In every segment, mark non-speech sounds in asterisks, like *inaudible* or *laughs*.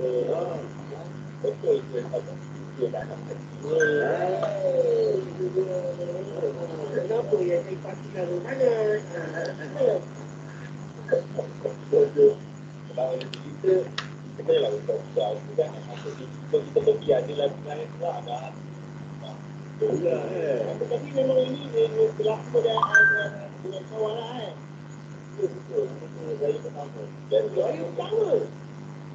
Yeah.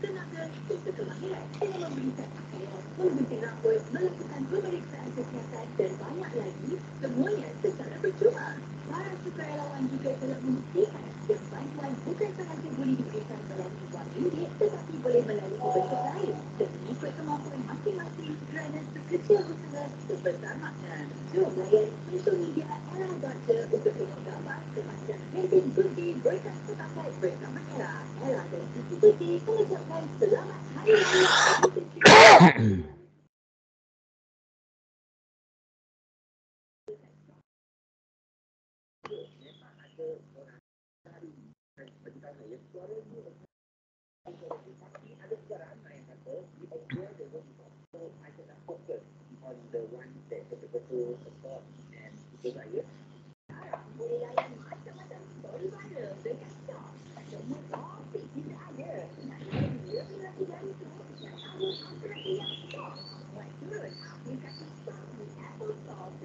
tenaga, untuk kemahiran dalam memberikan pakaian, memberi rambut, melakukan pemeriksaan kesihatan dan banyak lagi, semuanya secara percuma. Para sukarelawan juga telah membuktikan yang bantuan bukan sahaja boleh diberikan melalui wang ringgit tetapi boleh melalui bentuk lain dan mengikut kemampuan masing-masing kerana sekecil usaha sebesar makna. Jom layan social media era doctor untuk tengok gambar semasa Kevin Bundy berkat setakat bersama era. Era dan Kevin Bundy mengejar akan selamat hari Yeah. Boleh layan macam-macam story mana dekat TikTok. Macam mana?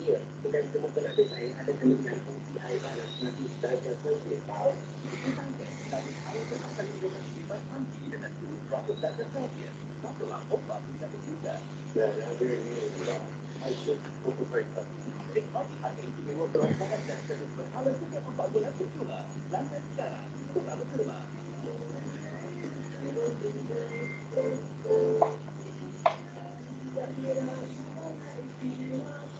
dia dengan temukan ada saya ada kena dengan kongsi saya pada nanti saya akan saya tahu tentang saya tapi saya akan akan dengan sifat nanti dengan itu waktu tak ada saya waktu lah opa bisa berjuga ya ya ya ya I should go to break up. Tapi hari ini dia buat orang sangat dan terus berhala setiap empat bulan tu cuma. Dan sekarang, itu tak betul lah. Thank you.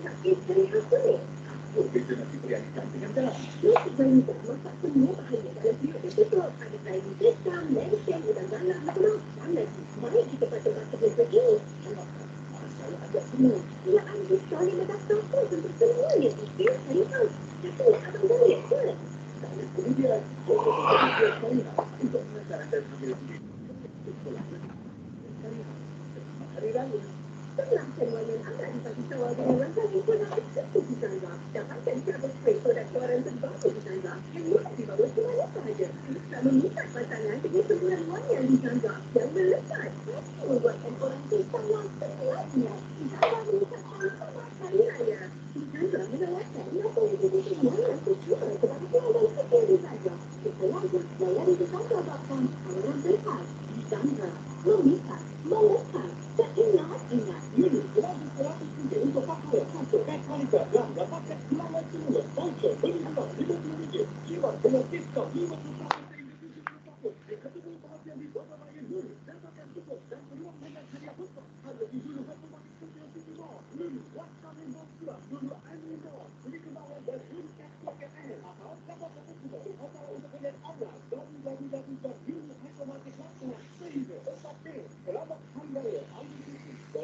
realtà che per il referendum, io ho detto in articoli abitanti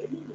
Thank you.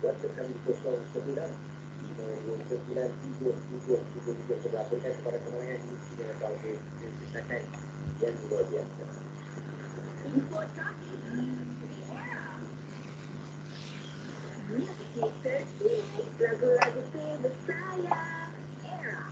buat sekali kosong sembilan dua, sembilan tiga tiga tiga tiga sebelah berikan kepada kemarin ini kita dapat lebih kesempatan yang luar biasa Kita ini eh, lagu-lagu tu bersayang era.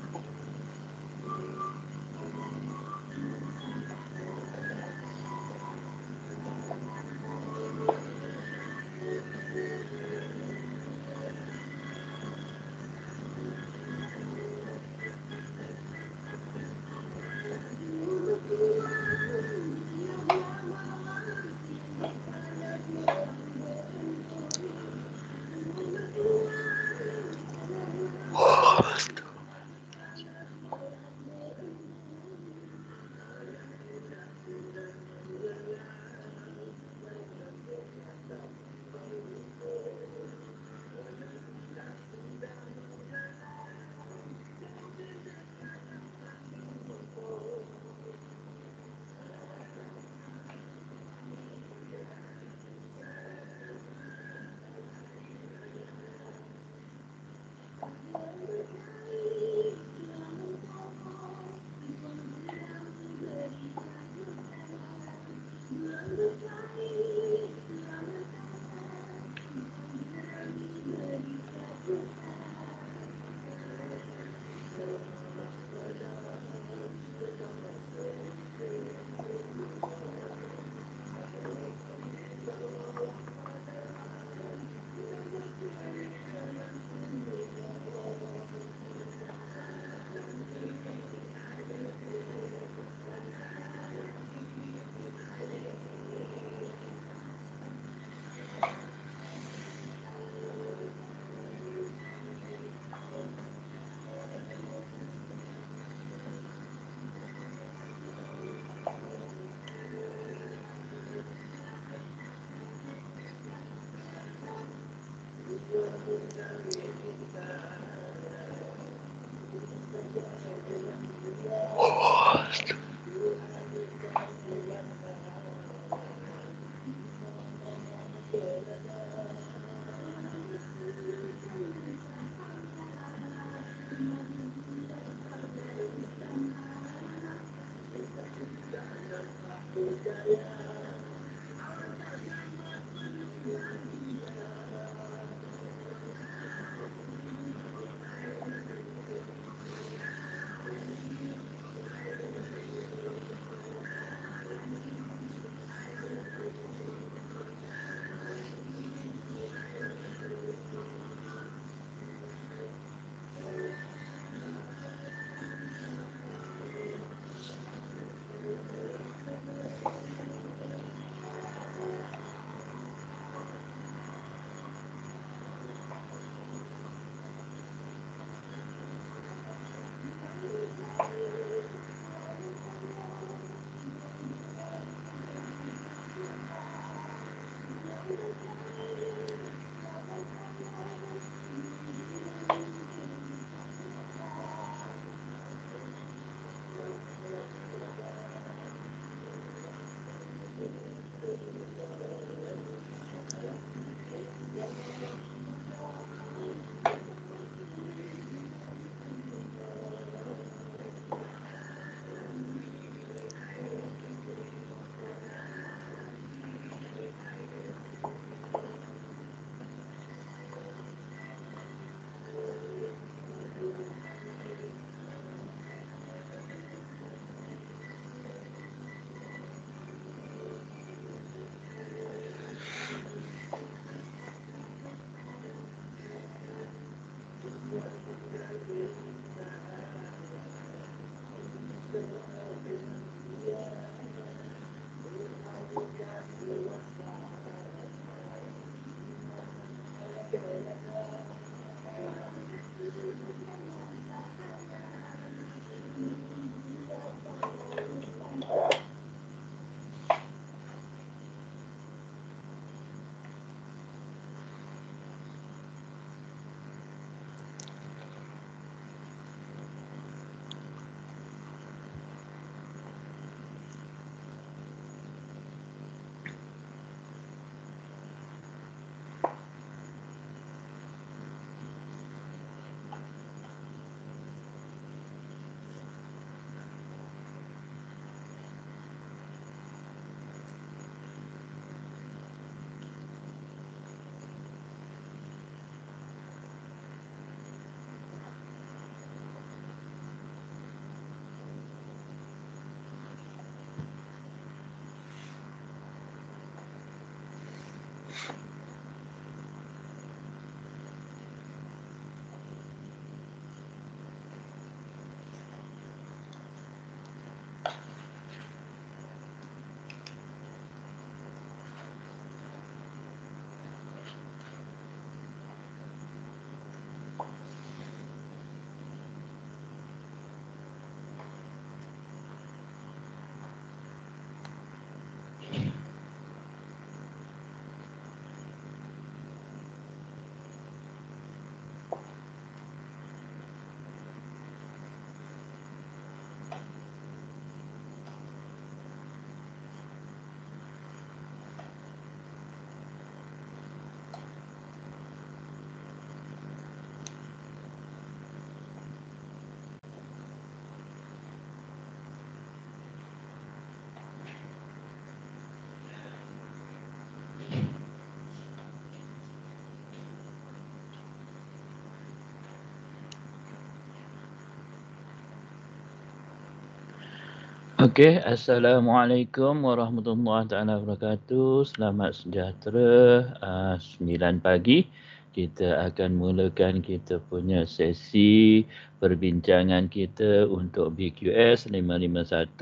Okey, Assalamualaikum warahmatullahi taala wabarakatuh. Selamat sejahtera. Uh, ah, 9 pagi kita akan mulakan kita punya sesi perbincangan kita untuk BQS 551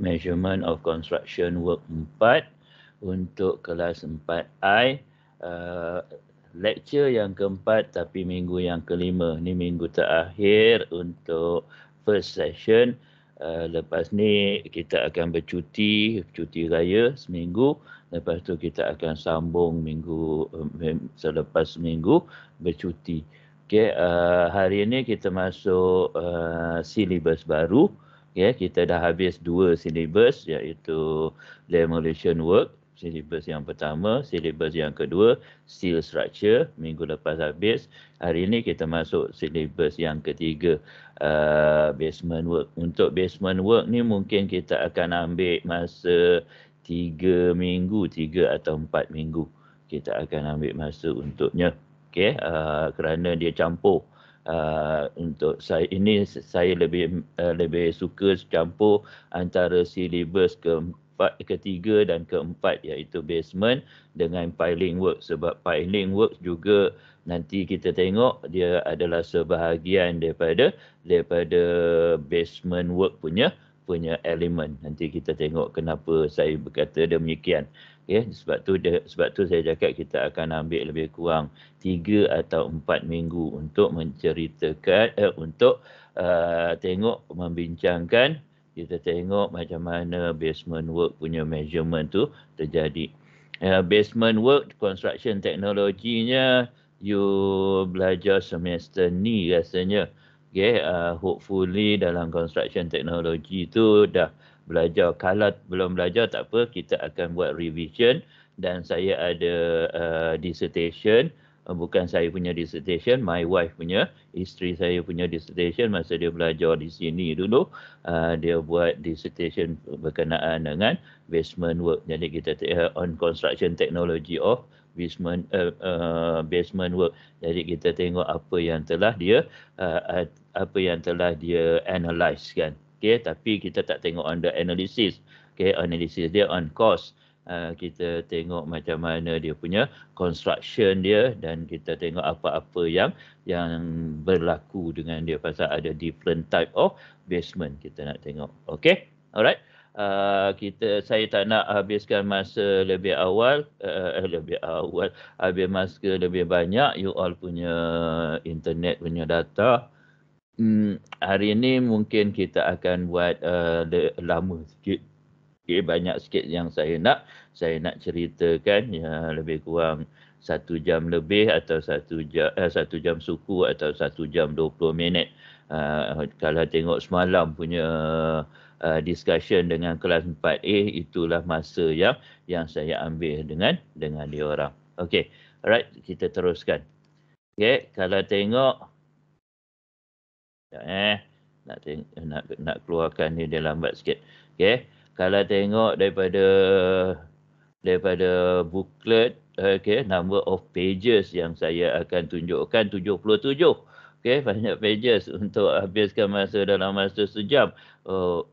Measurement of Construction Work 4 untuk kelas 4I. Uh, ah, lecture yang keempat tapi minggu yang kelima. Ini minggu terakhir untuk first session. Eh, lepas ni kita akan bercuti, cuti raya seminggu. Lepas tu kita akan sambung minggu eh, selepas minggu bercuti. Okay, uh, eh, hari ini kita masuk uh, silibus baru. Okay, kita dah habis dua silibus iaitu Demolition Work Syllabus yang pertama, syllabus yang kedua, steel structure, minggu lepas habis. Hari ini kita masuk syllabus yang ketiga, uh, basement work. Untuk basement work ni mungkin kita akan ambil masa tiga minggu, tiga atau empat minggu. Kita akan ambil masa untuknya. Okay, uh, kerana dia campur. Uh, untuk saya ini saya lebih uh, lebih suka campur antara syllabus ke keempat ketiga dan keempat iaitu basement dengan piling work sebab piling work juga nanti kita tengok dia adalah sebahagian daripada daripada basement work punya punya elemen nanti kita tengok kenapa saya berkata demikian Ya, sebab tu sebab tu saya cakap kita akan ambil lebih kurang tiga atau empat minggu untuk menceritakan eh, untuk uh, tengok membincangkan kita tengok macam mana basement work punya measurement tu terjadi. Ya, basement work construction teknologinya you belajar semester ni rasanya. Okay, uh, hopefully dalam construction teknologi tu dah belajar. Kalau belum belajar tak apa, kita akan buat revision dan saya ada uh, dissertation uh, Eh, bukan saya punya dissertation, my wife punya, isteri saya punya dissertation masa dia belajar di sini dulu, uh, dia buat dissertation berkenaan dengan basement work. Jadi kita uh, on construction technology of basement uh, uh, basement work. Jadi kita tengok apa yang telah dia uh, apa yang telah dia analyse kan. Okay, tapi kita tak tengok on the analysis. Okay, analysis dia on cost. Eh, kita tengok macam mana dia punya construction dia dan kita tengok apa-apa yang yang berlaku dengan dia pasal ada different type of basement kita nak tengok. Okay, alright. Uh, kita saya tak nak habiskan masa lebih awal uh, lebih awal habis masa lebih banyak you all punya internet punya data hmm, hari ini mungkin kita akan buat uh, lama sikit Okay, banyak sikit yang saya nak saya nak ceritakan ya, lebih kurang satu jam lebih atau satu jam eh, satu jam suku atau satu jam dua puluh minit. Uh, kalau tengok semalam punya uh, discussion dengan kelas 4A itulah masa yang yang saya ambil dengan dengan dia orang. Okey. Alright, kita teruskan. Okey, kalau tengok ya, eh nak teng- nak nak keluarkan ni dia lambat sikit. Okey kalau tengok daripada daripada booklet okey number of pages yang saya akan tunjukkan 77 okey banyak pages *laughs* untuk habiskan masa dalam masa sejam oh,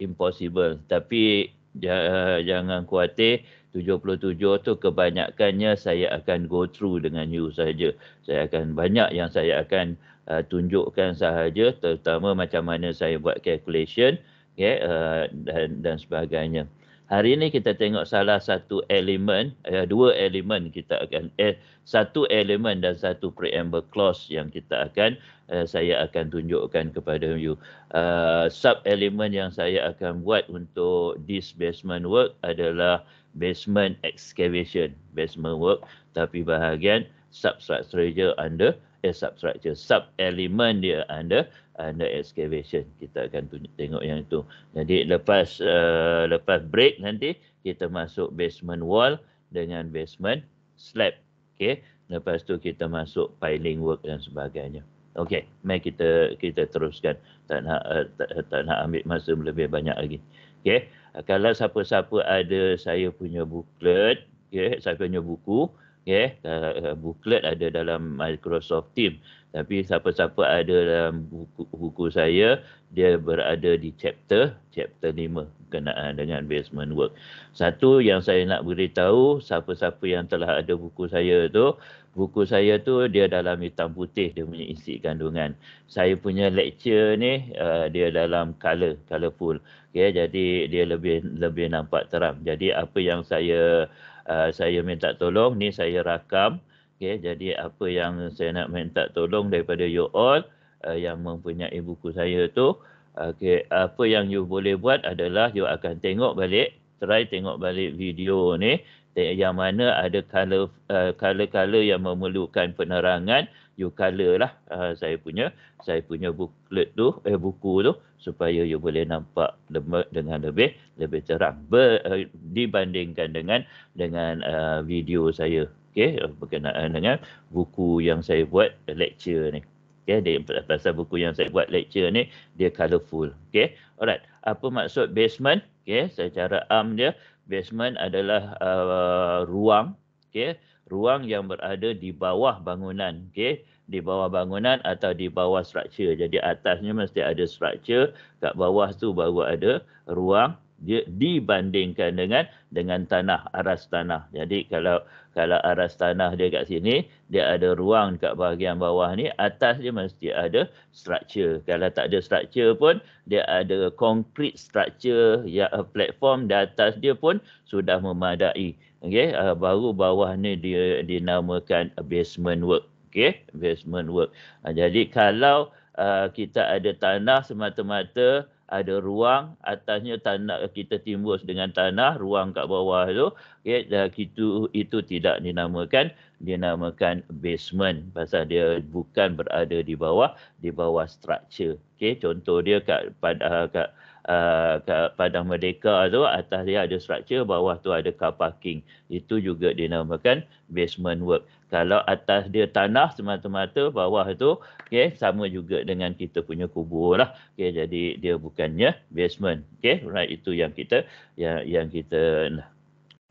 impossible tapi jangan khuatir 77 tu kebanyakannya saya akan go through dengan you saja. Saya akan banyak yang saya akan uh, tunjukkan sahaja terutama macam mana saya buat calculation okay, ya, uh, eh, dan dan sebagainya. Hari ini kita tengok salah satu elemen, uh, dua elemen kita akan eh satu elemen dan satu preamble clause yang kita akan uh, saya akan tunjukkan kepada you. Uh, sub elemen yang saya akan buat untuk this basement work adalah basement excavation, basement work tapi bahagian substructure under eh substructure sub elemen dia under under excavation. Kita akan tunjuk, tengok yang itu. Jadi lepas uh, lepas break nanti kita masuk basement wall dengan basement slab. Okey. Lepas tu kita masuk piling work dan sebagainya. Okey, mai kita kita teruskan. Tak nak uh, tak, tak nak ambil masa lebih banyak lagi. Okey. Kalau siapa-siapa ada saya punya booklet, okey, saya punya buku, yeah, uh, eh, eh, booklet ada dalam Microsoft Team. Tapi siapa-siapa ada dalam buku-buku saya, dia berada di chapter chapter 5 berkenaan eh, dengan basement work. Satu yang saya nak beritahu, siapa-siapa yang telah ada buku saya tu, buku saya tu dia dalam hitam putih, dia punya isi kandungan. Saya punya lecture ni, uh, dia dalam color, colorful. Okay, jadi dia lebih lebih nampak terang. Jadi apa yang saya... Eh, saya minta tolong ni saya rakam okey jadi apa yang saya nak minta tolong daripada you all uh, yang mempunyai buku saya tu okey apa yang you boleh buat adalah you akan tengok balik try tengok balik video ni uh, yang mana ada eh, kala-kala uh, yang memerlukan penerangan you color lah uh, eh, saya punya saya punya buklet tu eh buku tu supaya you boleh nampak lebih, dengan lebih lebih terang Ber, uh, eh, dibandingkan dengan dengan uh, video saya okay, berkenaan dengan buku yang saya buat lecture ni okay, dia pasal buku yang saya buat lecture ni dia colourful, okay, alright apa maksud basement okay, secara am dia basement adalah uh, ruang okay, ruang yang berada di bawah bangunan okay, di bawah bangunan atau di bawah struktur jadi atasnya mesti ada struktur kat bawah tu baru ada ruang dia dibandingkan dengan dengan tanah aras tanah jadi kalau kalau aras tanah dia kat sini, dia ada ruang kat bahagian bawah ni, atas dia mesti ada struktur. Kalau tak ada struktur pun, dia ada concrete structure, ya, platform di atas dia pun sudah memadai. Okay, uh, baru bawah ni dia dinamakan basement work. Okay, basement work. Uh, jadi kalau uh, kita ada tanah semata-mata, ada ruang atasnya tanah kita timbus dengan tanah ruang kat bawah tu okey itu itu tidak dinamakan dinamakan basement pasal dia bukan berada di bawah di bawah structure okey contoh dia kat pada kat uh, Padang Merdeka tu atas dia ada struktur bawah tu ada car parking itu juga dinamakan basement work kalau atas dia tanah semata-mata bawah tu okey sama juga dengan kita punya kubur lah okey jadi dia bukannya basement okey right itu yang kita yang yang kita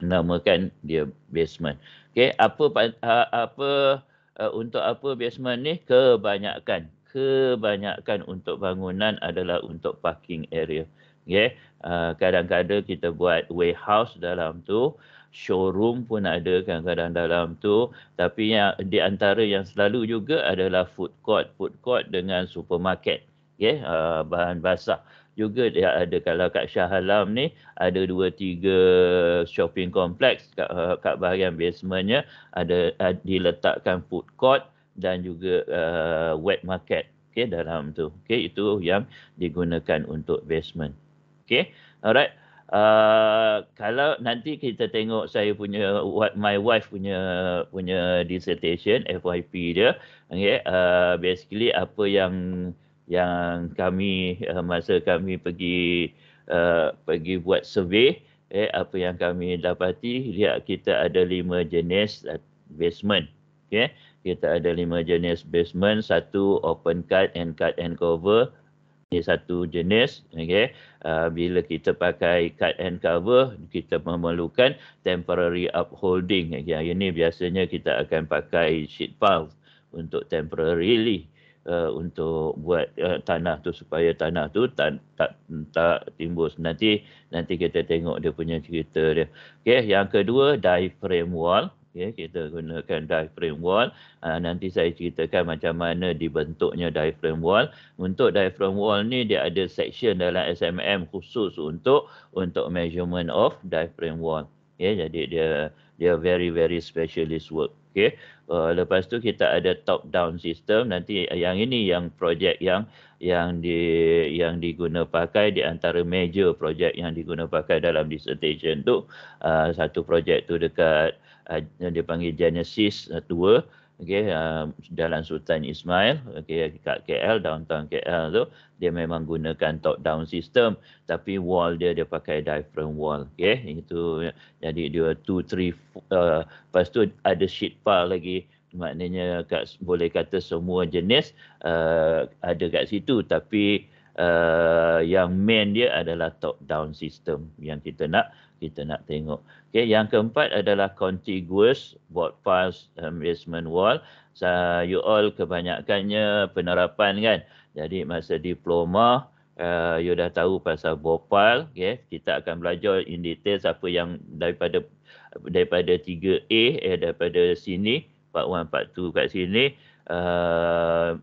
namakan dia basement okey apa ha, apa uh, untuk apa basement ni kebanyakan kebanyakan untuk bangunan adalah untuk parking area. Okay. Uh, ah, kadang-kadang kita buat warehouse dalam tu, showroom pun ada kadang-kadang dalam tu. Tapi yang di antara yang selalu juga adalah food court, food court dengan supermarket. Okay. Uh, ah, bahan basah juga dia ada kalau kat Shah Alam ni ada dua tiga shopping kompleks kat, ah, kat bahagian basementnya ada, ada diletakkan food court dan juga uh, wet market okay, dalam tu. Okay, itu yang digunakan untuk basement. Okay, alright. Uh, kalau nanti kita tengok saya punya what my wife punya punya dissertation FYP dia okay uh, eh, basically apa yang yang kami uh, masa kami pergi uh, pergi buat survey okay, apa yang kami dapati lihat kita ada lima jenis basement okay kita ada lima jenis basement, satu open cut and cut and cover. Ini satu jenis. Okay. Uh, ah, bila kita pakai cut and cover, kita memerlukan temporary upholding. Okay. Ini biasanya kita akan pakai sheet valve untuk temporarily uh, ah, untuk buat uh, tanah tu supaya tanah tu tak, tak, tak timbus. Nanti nanti kita tengok dia punya cerita dia. Okay. Yang kedua, frame wall okay, kita gunakan diaphragm wall. Uh, nanti saya ceritakan macam mana dibentuknya diaphragm wall. Untuk diaphragm wall ni dia ada section dalam SMM khusus untuk untuk measurement of diaphragm wall. Okay, jadi dia dia very very specialist work okey uh, lepas tu kita ada top down system nanti yang ini yang projek yang yang di yang diguna pakai di antara major projek yang diguna pakai dalam dissertation tu uh, satu projek tu dekat uh, yang dipanggil genesis uh, 2 okey uh, jalan Sultan Ismail okey dekat KL downtown KL tu dia memang gunakan top down system tapi wall dia dia pakai diaphragm wall okey itu jadi dia 2 3 uh, lepas tu ada sheet pile lagi maknanya kat, boleh kata semua jenis uh, ada kat situ tapi uh, yang main dia adalah top down system yang kita nak uh, kita nak tengok. Okay, yang keempat adalah contiguous board files um, amazement wall. So, you all kebanyakannya penerapan kan. Jadi masa diploma, uh, you dah tahu pasal board file. Okay, kita akan belajar in detail apa yang daripada daripada 3A eh, daripada sini. Part 1, part 2 kat sini. Uh,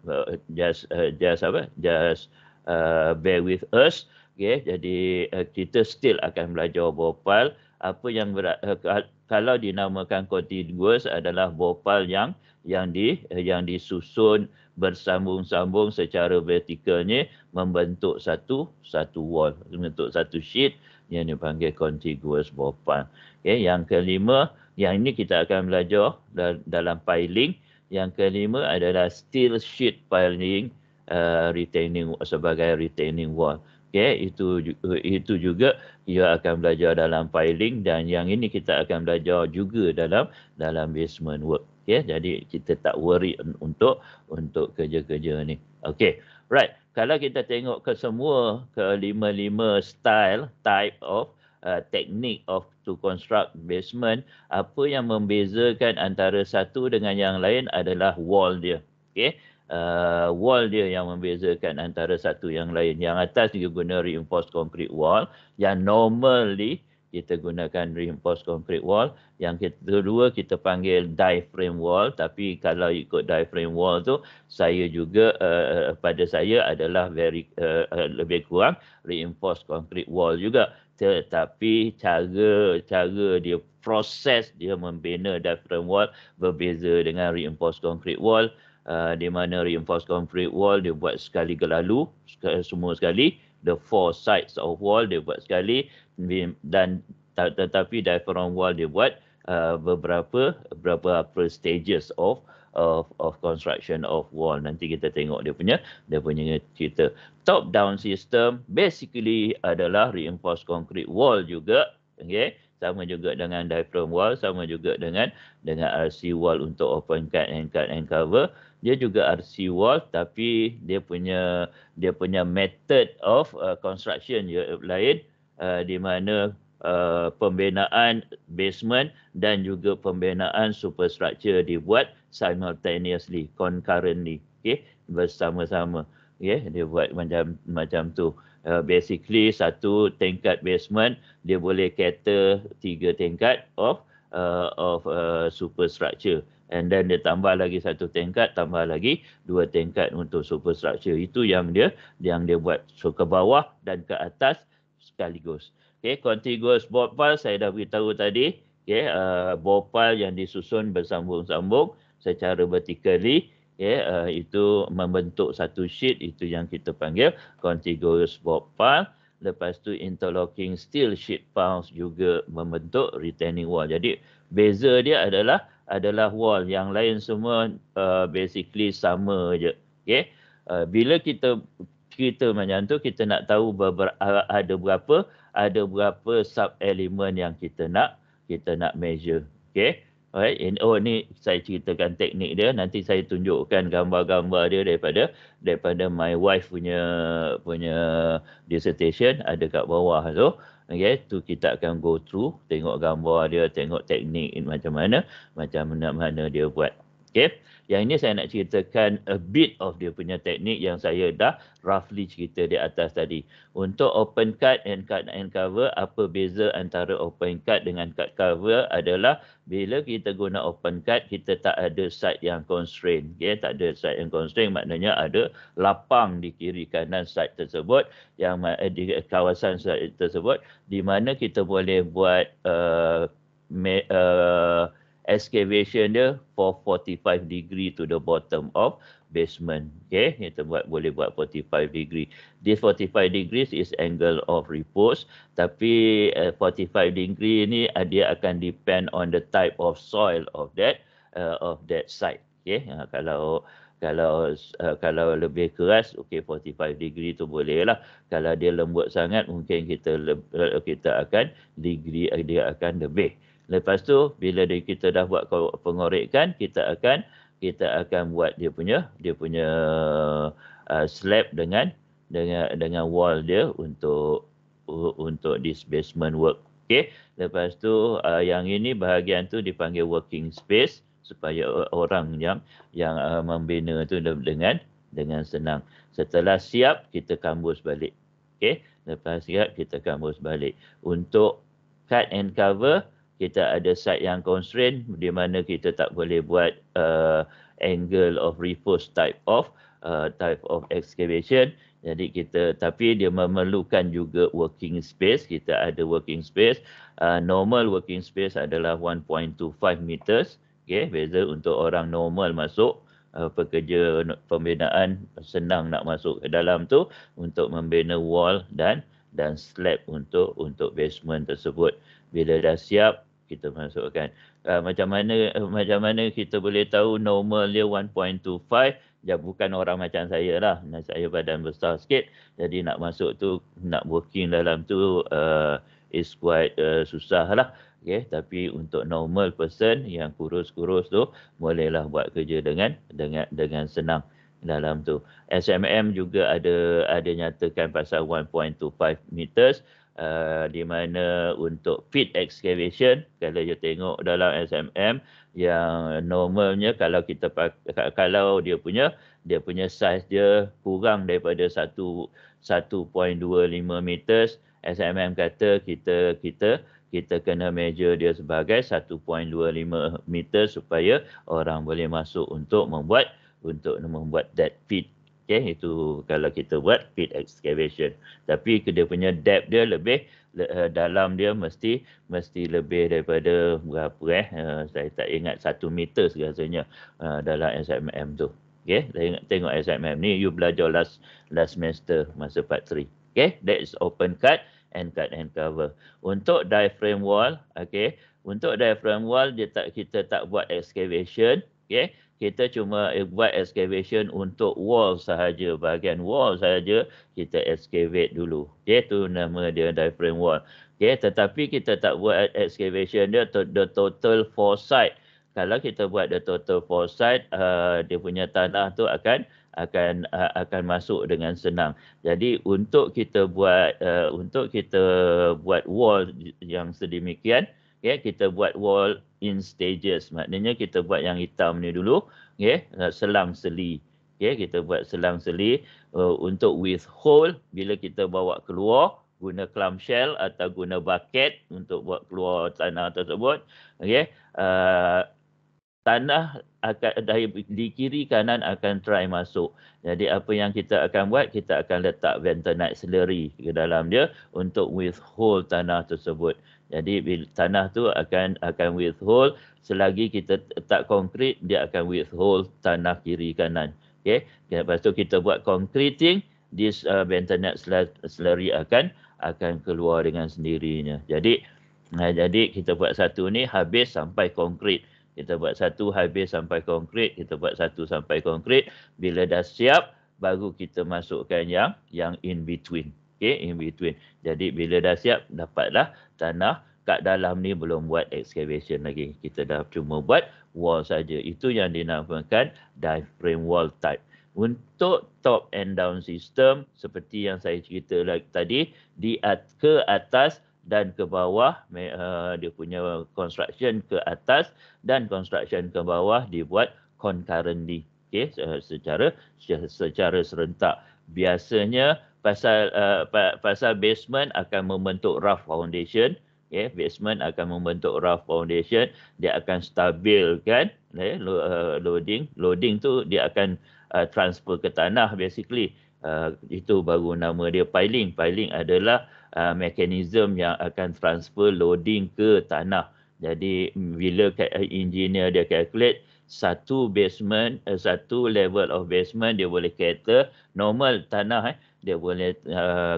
just, uh, just apa? Just uh, bear with us. Uh, Okey, jadi uh, kita still akan belajar Bhopal. Apa yang ber, uh, eh, kalau dinamakan contiguous adalah Bhopal yang yang di uh, yang disusun bersambung-sambung secara vertikalnya membentuk satu satu wall, membentuk satu sheet yang dipanggil contiguous Bhopal. Okey, yang kelima, yang ini kita akan belajar dalam piling. Yang kelima adalah steel sheet piling uh, retaining sebagai retaining wall. Okey, itu eh, itu juga ia akan belajar dalam filing dan yang ini kita akan belajar juga dalam dalam basement work. Okey, jadi kita tak worry untuk untuk kerja-kerja ni. Okey. Right. Kalau kita tengok ke semua ke lima-lima style type of uh, technique of to construct basement, apa yang membezakan antara satu dengan yang lain adalah wall dia. Okey uh, wall dia yang membezakan antara satu yang lain. Yang atas dia guna reinforced concrete wall. Yang normally kita gunakan reinforced concrete wall. Yang kedua kita panggil diaphragm wall. Tapi kalau ikut diaphragm wall tu, saya juga uh, uh pada saya adalah very uh, uh, lebih kurang reinforced concrete wall juga. Tetapi cara cara dia proses dia membina diaphragm wall berbeza dengan reinforced concrete wall uh, di mana reinforced concrete wall dia buat sekali ke lalu, semua sekali the four sides of wall dia buat sekali dan tetapi diaphragm wall dia buat uh, beberapa beberapa stages of of of construction of wall nanti kita tengok dia punya dia punya cerita top down system basically adalah reinforced concrete wall juga okey sama juga dengan diaphragm wall sama juga dengan dengan RC wall untuk open cut and cut and cover dia juga RC wall tapi dia punya dia punya method of uh, construction dia lain uh, di mana Uh, pembinaan basement dan juga pembinaan superstructure dibuat simultaneously, concurrently, okay, bersama-sama, okay, dia buat macam macam tu uh, basically satu tingkat basement dia boleh cater tiga tingkat of uh, of uh, superstructure and then dia tambah lagi satu tingkat tambah lagi dua tingkat untuk superstructure itu yang dia yang dia buat so ke bawah dan ke atas sekaligus okey contiguous bopal saya dah beritahu tadi okey uh, bopal yang disusun bersambung-sambung secara vertically uh, okay, uh, eh, itu membentuk satu sheet itu yang kita panggil contiguous block file lepas tu interlocking steel sheet files juga membentuk retaining wall jadi beza dia adalah adalah wall yang lain semua uh, basically sama je okey uh, bila kita kita macam tu kita nak tahu ber ada berapa ada berapa sub element yang kita nak kita nak measure Okay. Alright, and oh ni saya ceritakan teknik dia, nanti saya tunjukkan gambar-gambar dia daripada daripada my wife punya punya dissertation ada kat bawah tu. Okay, tu kita akan go through, tengok gambar dia, tengok teknik macam mana, macam mana-mana dia buat. Okay. Yang ini saya nak ceritakan a bit of dia punya teknik yang saya dah roughly cerita di atas tadi. Untuk open card and card and cover, apa beza antara open card dengan card cover adalah bila kita guna open card, kita tak ada side yang constrained. Okay? Tak ada side yang constrained maknanya ada lapang di kiri kanan side tersebut yang eh, di kawasan side tersebut di mana kita boleh buat uh, me, uh, excavation dia for 45 degree to the bottom of basement. Okay, kita buat, boleh buat 45 degree. This 45 degrees is angle of repose. Tapi uh, eh, 45 degree ni uh, dia akan depend on the type of soil of that uh, of that site. Okay, uh, kalau kalau uh, kalau lebih keras, okay 45 degree tu boleh lah. Kalau dia lembut sangat, mungkin kita kita akan degree dia akan lebih. Lepas tu bila dia, kita dah buat pengorekan kita akan kita akan buat dia punya dia punya uh, slab dengan dengan dengan wall dia untuk uh, untuk this basement work. Okey. Lepas tu uh, yang ini bahagian tu dipanggil working space supaya orang yang yang uh, membina tu dengan dengan senang. Setelah siap kita kambus balik. Okey. Lepas siap kita kambus balik. Untuk cut and cover kita ada side yang constraint di mana kita tak boleh buat uh, angle of repose type of uh, type of excavation jadi kita tapi dia memerlukan juga working space kita ada working space uh, normal working space adalah 1.25 meters okey beza untuk orang normal masuk uh, pekerja pembinaan senang nak masuk ke dalam tu untuk membina wall dan dan slab untuk untuk basement tersebut bila dah siap kita masukkan. Uh, macam mana uh, macam mana kita boleh tahu normal dia 1.25 Ya bukan orang macam saya lah. Nah, saya badan besar sikit. Jadi nak masuk tu, nak working dalam tu uh, is quite uh, susah lah. Okay, tapi untuk normal person yang kurus-kurus tu bolehlah buat kerja dengan dengan dengan senang dalam tu. SMM juga ada ada nyatakan pasal 1.25 meters uh, di mana untuk pit excavation kalau you tengok dalam SMM yang normalnya kalau kita kalau dia punya dia punya size dia kurang daripada 1.25 meter SMM kata kita kita kita kena measure dia sebagai 1.25 meter supaya orang boleh masuk untuk membuat untuk membuat that pit okey itu kalau kita buat pit excavation tapi dia punya depth dia lebih uh, dalam dia mesti mesti lebih daripada berapa eh uh, saya tak ingat satu meter segalanya uh, eh, dalam SMM tu Okay, saya ingat tengok SMM ni you belajar last last semester masa part 3 Okay, that is open cut and cut and cover untuk diaphragm wall okay, untuk diaphragm wall dia tak kita tak buat excavation Okay kita cuma eh, buat excavation untuk wall sahaja bahagian wall sahaja kita excavate dulu okey tu nama dia diaphragm wall Okay, tetapi kita tak buat excavation dia the total foresight kalau kita buat the total foresight uh, dia punya tanah tu akan akan uh, akan masuk dengan senang. Jadi untuk kita buat uh, untuk kita buat wall yang sedemikian uh, okay, kita buat wall in stages maknanya kita buat yang hitam ni dulu okey uh, selang seli okey kita buat selang seli uh, untuk with hole bila kita bawa keluar guna clamshell atau guna bucket untuk buat keluar tanah tersebut okey uh, tanah akan dari di kiri kanan akan try masuk. Jadi apa yang kita akan buat kita akan letak bentonite slurry ke dalam dia untuk withhold tanah tersebut. Jadi tanah tu akan akan withhold selagi kita tak konkrit dia akan withhold tanah kiri kanan. Okey. Lepas tu kita buat concreting this uh, bentonite slurry akan akan keluar dengan sendirinya. Jadi nah, jadi kita buat satu ni habis sampai konkrit. Kita buat satu habis sampai konkrit, kita buat satu sampai konkrit. Bila dah siap baru kita masukkan yang yang in between. Okay, in between. Jadi bila dah siap dapatlah tanah kat dalam ni belum buat excavation lagi. Kita dah cuma buat wall saja. Itu yang dinamakan dive frame wall type. Untuk top and down system seperti yang saya cerita tadi di ke atas dan ke bawah uh, dia punya construction ke atas dan construction ke bawah dibuat concurrently okey secara secara serentak biasanya pasal uh, pasal basement akan membentuk rough foundation okay ya, basement akan membentuk rough foundation dia akan stabilkan ya, eh, loading loading tu dia akan uh, transfer ke tanah basically uh, itu baru nama dia piling piling adalah uh, mekanism yang akan transfer loading ke tanah jadi bila engineer dia calculate satu basement, uh, satu level of basement dia boleh cater normal tanah eh, dia boleh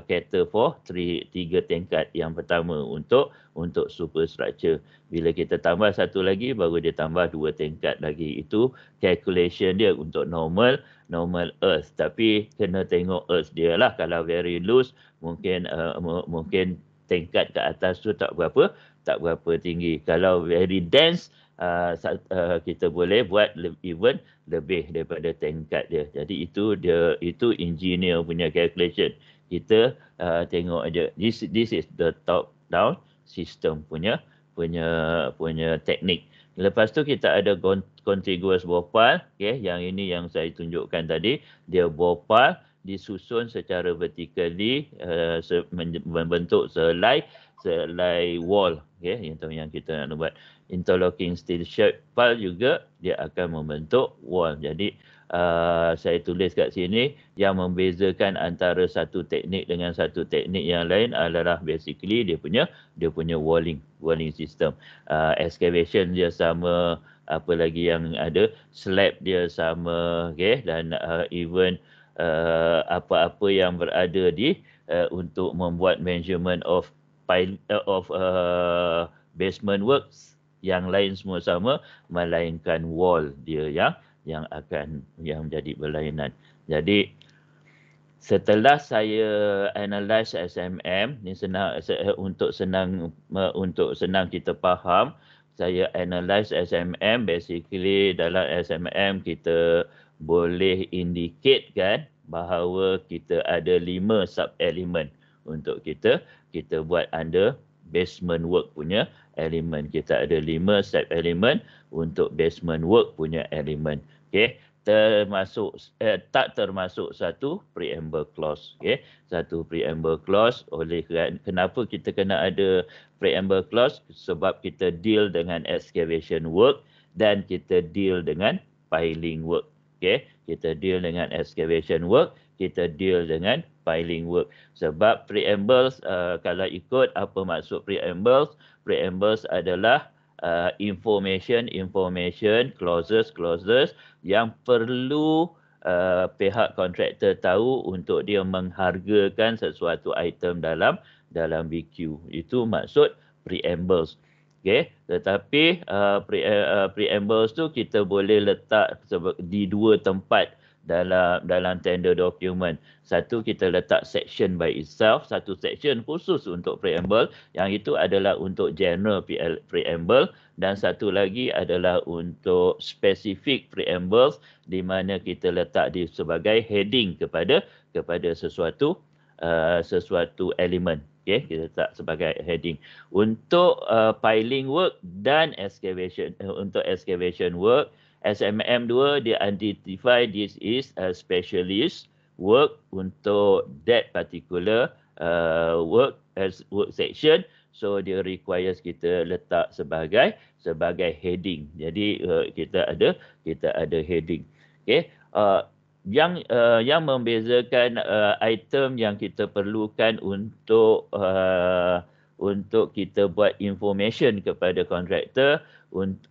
kereta uh, for three, tiga tingkat yang pertama untuk untuk superstructure. Bila kita tambah satu lagi baru dia tambah dua tingkat lagi. Itu calculation dia untuk normal normal earth. Tapi kena tengok earth dia lah. Kalau very loose mungkin uh, mungkin tingkat ke atas tu tak berapa tak berapa tinggi. Kalau very dense uh, uh, kita boleh buat even lebih daripada tingkat dia. Jadi itu dia itu engineer punya calculation. Kita uh, tengok aja this this is the top down system punya punya punya teknik. Lepas tu kita ada contiguous bopal, okey yang ini yang saya tunjukkan tadi, dia bopal disusun secara vertikal uh, membentuk selai lay wall okay, yang yang kita nak buat interlocking steel shape pile juga dia akan membentuk wall jadi Uh, saya tulis kat sini yang membezakan antara satu teknik dengan satu teknik yang lain adalah basically dia punya dia punya walling walling system uh, excavation dia sama apa lagi yang ada slab dia sama okay, dan uh, even uh, apa-apa uh, yang berada di uh, untuk membuat measurement of Eh, of uh, basement works yang lain semua sama melainkan wall dia ya yang akan yang menjadi berlainan. Jadi setelah saya analyse SMM ni senang untuk senang untuk senang kita faham saya analyse SMM basically dalam SMM kita boleh indicate kan bahawa kita ada lima sub element untuk kita kita buat under basement work punya elemen kita ada lima sub elemen untuk basement work punya elemen Okay, termasuk eh, tak termasuk satu preamble clause Okay, satu preamble clause oleh kenapa kita kena ada preamble clause sebab kita deal dengan excavation work dan kita deal dengan piling work Okay, kita deal dengan excavation work kita deal dengan filing work. Sebab preambles uh, kalau ikut apa maksud preambles, preambles adalah uh, information-information clauses-clauses yang perlu uh, pihak kontraktor tahu untuk dia menghargakan sesuatu item dalam dalam BQ. Itu maksud preambles. Okay. Tetapi uh, pre, uh, preambles tu kita boleh letak di dua tempat dalam dalam tender document. Satu kita letak section by itself, satu section khusus untuk preamble, yang itu adalah untuk general PL preamble dan satu lagi adalah untuk specific preambles di mana kita letak di sebagai heading kepada kepada sesuatu uh, sesuatu elemen. Okay, kita letak sebagai heading. Untuk uh, piling work dan excavation uh, untuk excavation work, uh, SMM2 dia identify this is a specialist work untuk that particular uh, work as work section so dia requires kita letak sebagai sebagai heading jadi uh, kita ada kita ada heading okey uh, yang uh, yang membezakan uh, item yang kita perlukan untuk uh, untuk kita buat information kepada kontraktor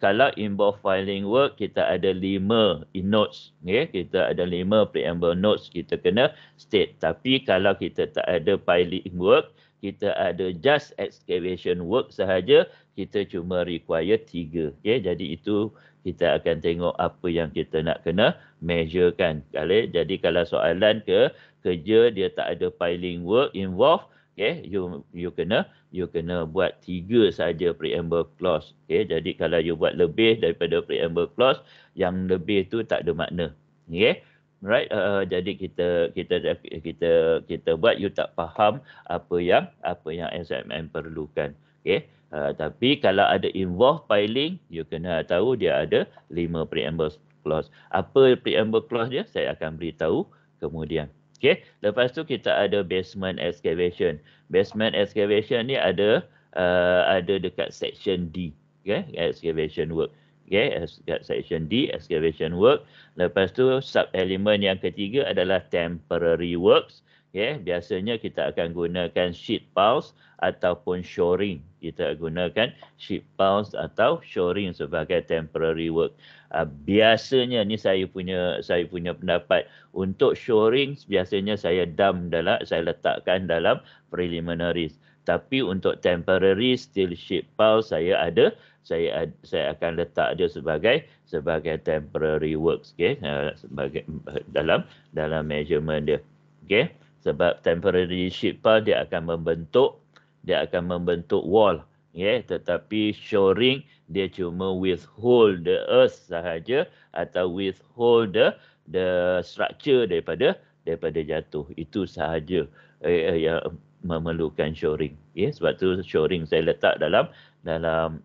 kalau involve filing work kita ada lima in notes okay? kita ada lima preamble notes kita kena state tapi kalau kita tak ada filing work kita ada just excavation work sahaja kita cuma require tiga okay? jadi itu kita akan tengok apa yang kita nak kena measurekan. jadi kalau soalan ke kerja dia tak ada filing work involved okay you you kena you kena buat tiga saja preamble clause okay jadi kalau you buat lebih daripada preamble clause yang lebih tu tak ada makna okay right uh, jadi kita kita kita kita buat you tak faham apa yang apa yang SMM perlukan okay Uh, tapi kalau ada involve filing, you kena tahu dia ada lima preamble clause. Apa preamble clause dia? Saya akan beritahu kemudian. Okay. Lepas tu kita ada basement excavation. Basement excavation ni ada uh, ada dekat section D. Okay. Excavation work. Okay. Dekat section D, excavation work. Lepas tu sub-element yang ketiga adalah temporary works okay, biasanya kita akan gunakan sheet pulse ataupun shoring. Kita gunakan sheet pulse atau shoring sebagai temporary work. Uh, biasanya ni saya punya saya punya pendapat untuk shoring biasanya saya dump dalam saya letakkan dalam preliminaries. Tapi untuk temporary steel sheet pulse saya ada saya saya akan letak dia sebagai sebagai temporary works okey uh, sebagai dalam dalam measurement dia okey sebab temporary sheet pile dia akan membentuk dia akan membentuk wall yeah. tetapi shoring dia cuma withhold the earth sahaja atau withhold the, the structure daripada daripada jatuh itu sahaja eh, eh yang memerlukan shoring yeah. sebab tu shoring saya letak dalam dalam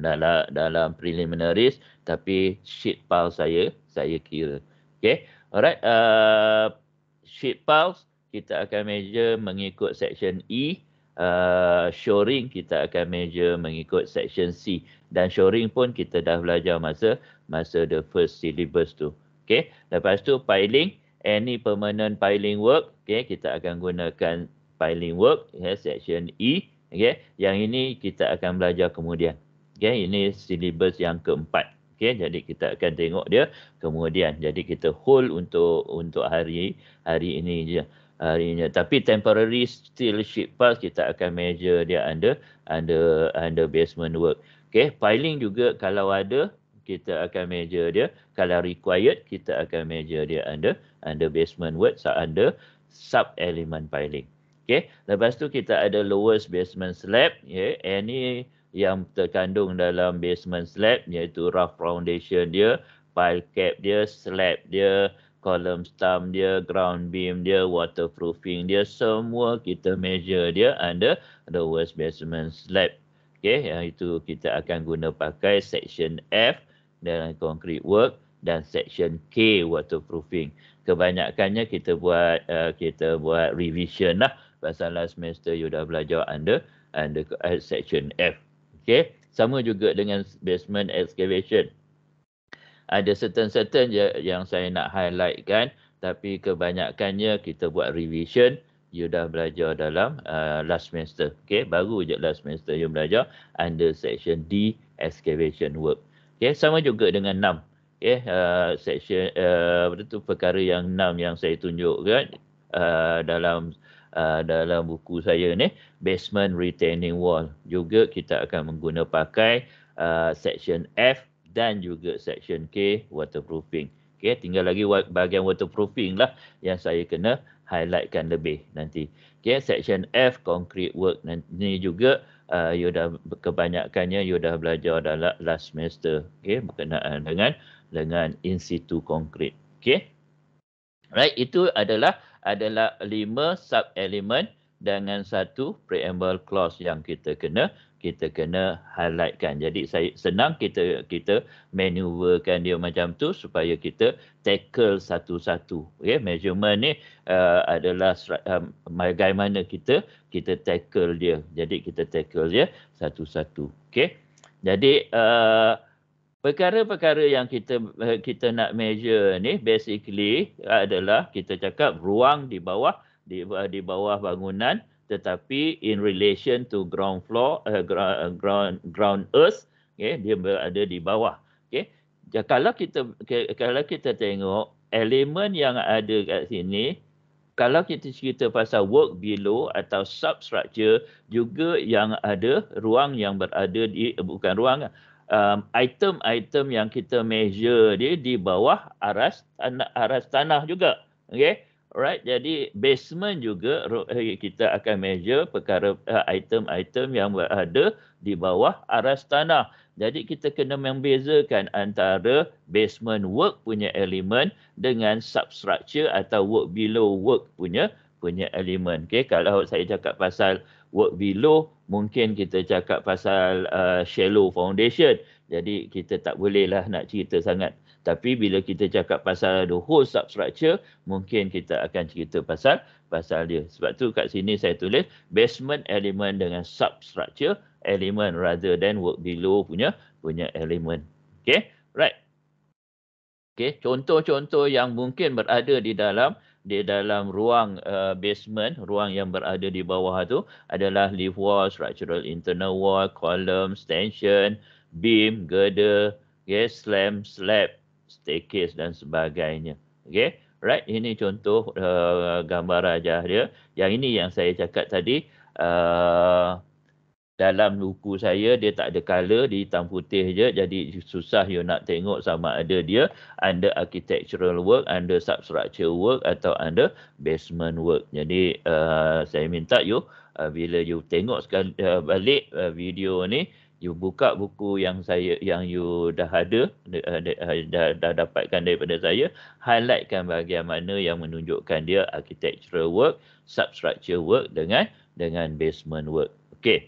dalam dalam preliminaries tapi sheet pile saya saya kira okey alright uh, Sheet pulse kita akan measure mengikut section E uh, shoring kita akan measure mengikut section C dan shoring pun kita dah belajar masa masa the first syllabus tu okay? lepas tu piling any permanent piling work okay? kita akan gunakan piling work yeah, section E okay? yang ini kita akan belajar kemudian okay? ini syllabus yang keempat okey jadi kita akan tengok dia kemudian jadi kita hold untuk untuk hari hari ini je hari ini tapi temporary still ship pass kita akan measure dia under under under basement work okey piling juga kalau ada kita akan measure dia kalau required kita akan measure dia under under basement work sub under sub element piling okey lepas tu kita ada lowest basement slab yeah, any yang terkandung dalam basement slab iaitu rough foundation dia, pile cap dia, slab dia, column stump dia, ground beam dia, waterproofing dia, semua kita measure dia under the worst basement slab. Okay, yang itu kita akan guna pakai section F dalam concrete work dan section K waterproofing. Kebanyakannya kita buat uh, kita buat revision lah pasal last semester you dah belajar under under uh, section F. Okay. Sama juga dengan basement excavation. Ada certain-certain je yang saya nak highlightkan tapi kebanyakannya kita buat revision you dah belajar dalam uh, last semester. Okay. Baru je last semester you belajar under section D excavation work. Okay. Sama juga dengan 6. Okay. Uh, section uh, apa tu perkara yang 6 yang saya tunjukkan uh, dalam dalam uh, dalam buku saya ni basement retaining wall juga kita akan menggunakan pakai uh, section F dan juga section K waterproofing. Okey tinggal lagi bahagian waterproofing lah yang saya kena highlightkan lebih nanti. Okey section F concrete work ni juga uh, you dah kebanyakannya you dah belajar dalam last semester okey berkenaan dengan dengan in situ concrete. Okey. Right itu adalah adalah lima sub element dengan satu preamble clause yang kita kena kita kena highlightkan. Jadi saya senang kita kita maneuverkan dia macam tu supaya kita tackle satu-satu. Okay, ya. measurement ni uh, adalah um, bagaimana kita kita tackle dia. Jadi kita tackle dia satu-satu. Okay. Jadi uh, perkara-perkara yang kita eh, kita nak measure ni basically adalah kita cakap ruang di bawah di, eh, di bawah bangunan tetapi in relation to ground floor uh, ground ground earth okay, dia berada di bawah okey ya, kalau kita kalau kita tengok elemen yang ada kat sini kalau kita cerita pasal work below atau substructure juga yang ada ruang yang berada di bukan ruang um, item-item yang kita measure dia di bawah aras tanah, aras tanah juga. Okay, right? Jadi basement juga eh, kita akan measure perkara uh, item-item yang ada di bawah aras tanah. Jadi kita kena membezakan antara basement work punya elemen dengan substructure atau work below work punya punya elemen. Okay, kalau saya cakap pasal work below mungkin kita cakap pasal uh, shallow foundation jadi kita tak bolehlah nak cerita sangat tapi bila kita cakap pasal the whole substructure mungkin kita akan cerita pasal pasal dia sebab tu kat sini saya tulis basement element dengan substructure element rather than work below punya punya element okey right okey contoh-contoh yang mungkin berada di dalam di dalam ruang uh, basement, ruang yang berada di bawah tu adalah leaf wall, structural internal wall, column, stanchion, beam, girder, okay, slam, slab, staircase dan sebagainya. Okay, right? Ini contoh uh, gambar rajah dia. Yang ini yang saya cakap tadi, uh, dalam buku saya dia tak ada color di hitam putih je jadi susah you nak tengok sama ada dia under architectural work under substructure work atau under basement work jadi uh, saya minta you uh, bila you tengok sekali uh, balik uh, video ni you buka buku yang saya yang you dah ada uh, uh, dah, dah dapatkan daripada saya highlightkan bahagian mana yang menunjukkan dia architectural work substructure work dengan dengan basement work okey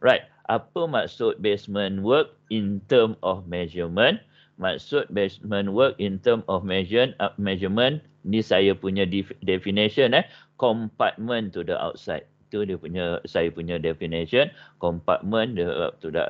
Right. Apa maksud basement work in term of measurement? Maksud basement work in term of measure, uh, measurement ni saya punya definition eh. Compartment to the outside. Itu dia punya, saya punya definition. Compartment the uh, to the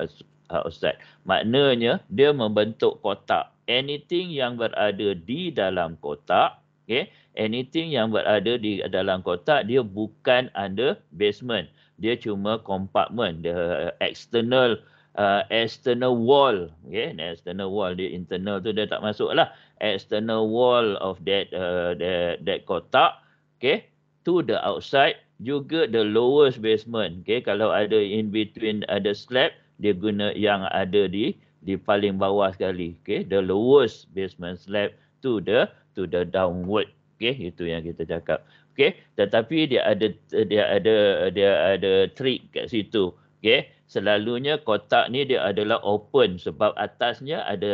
outside. Maknanya dia membentuk kotak. Anything yang berada di dalam kotak. Okay. Anything yang berada di dalam kotak dia bukan under basement dia cuma compartment the uh, external uh, external wall okay the external wall the internal tu dia tak masuk lah external wall of that uh, that that kotak okay to the outside juga the lowest basement okay kalau ada in between ada slab dia guna yang ada di di paling bawah sekali okay the lowest basement slab to the to the downward okay itu yang kita cakap okey tetapi dia ada dia ada dia ada trick kat situ okey selalunya kotak ni dia adalah open sebab atasnya ada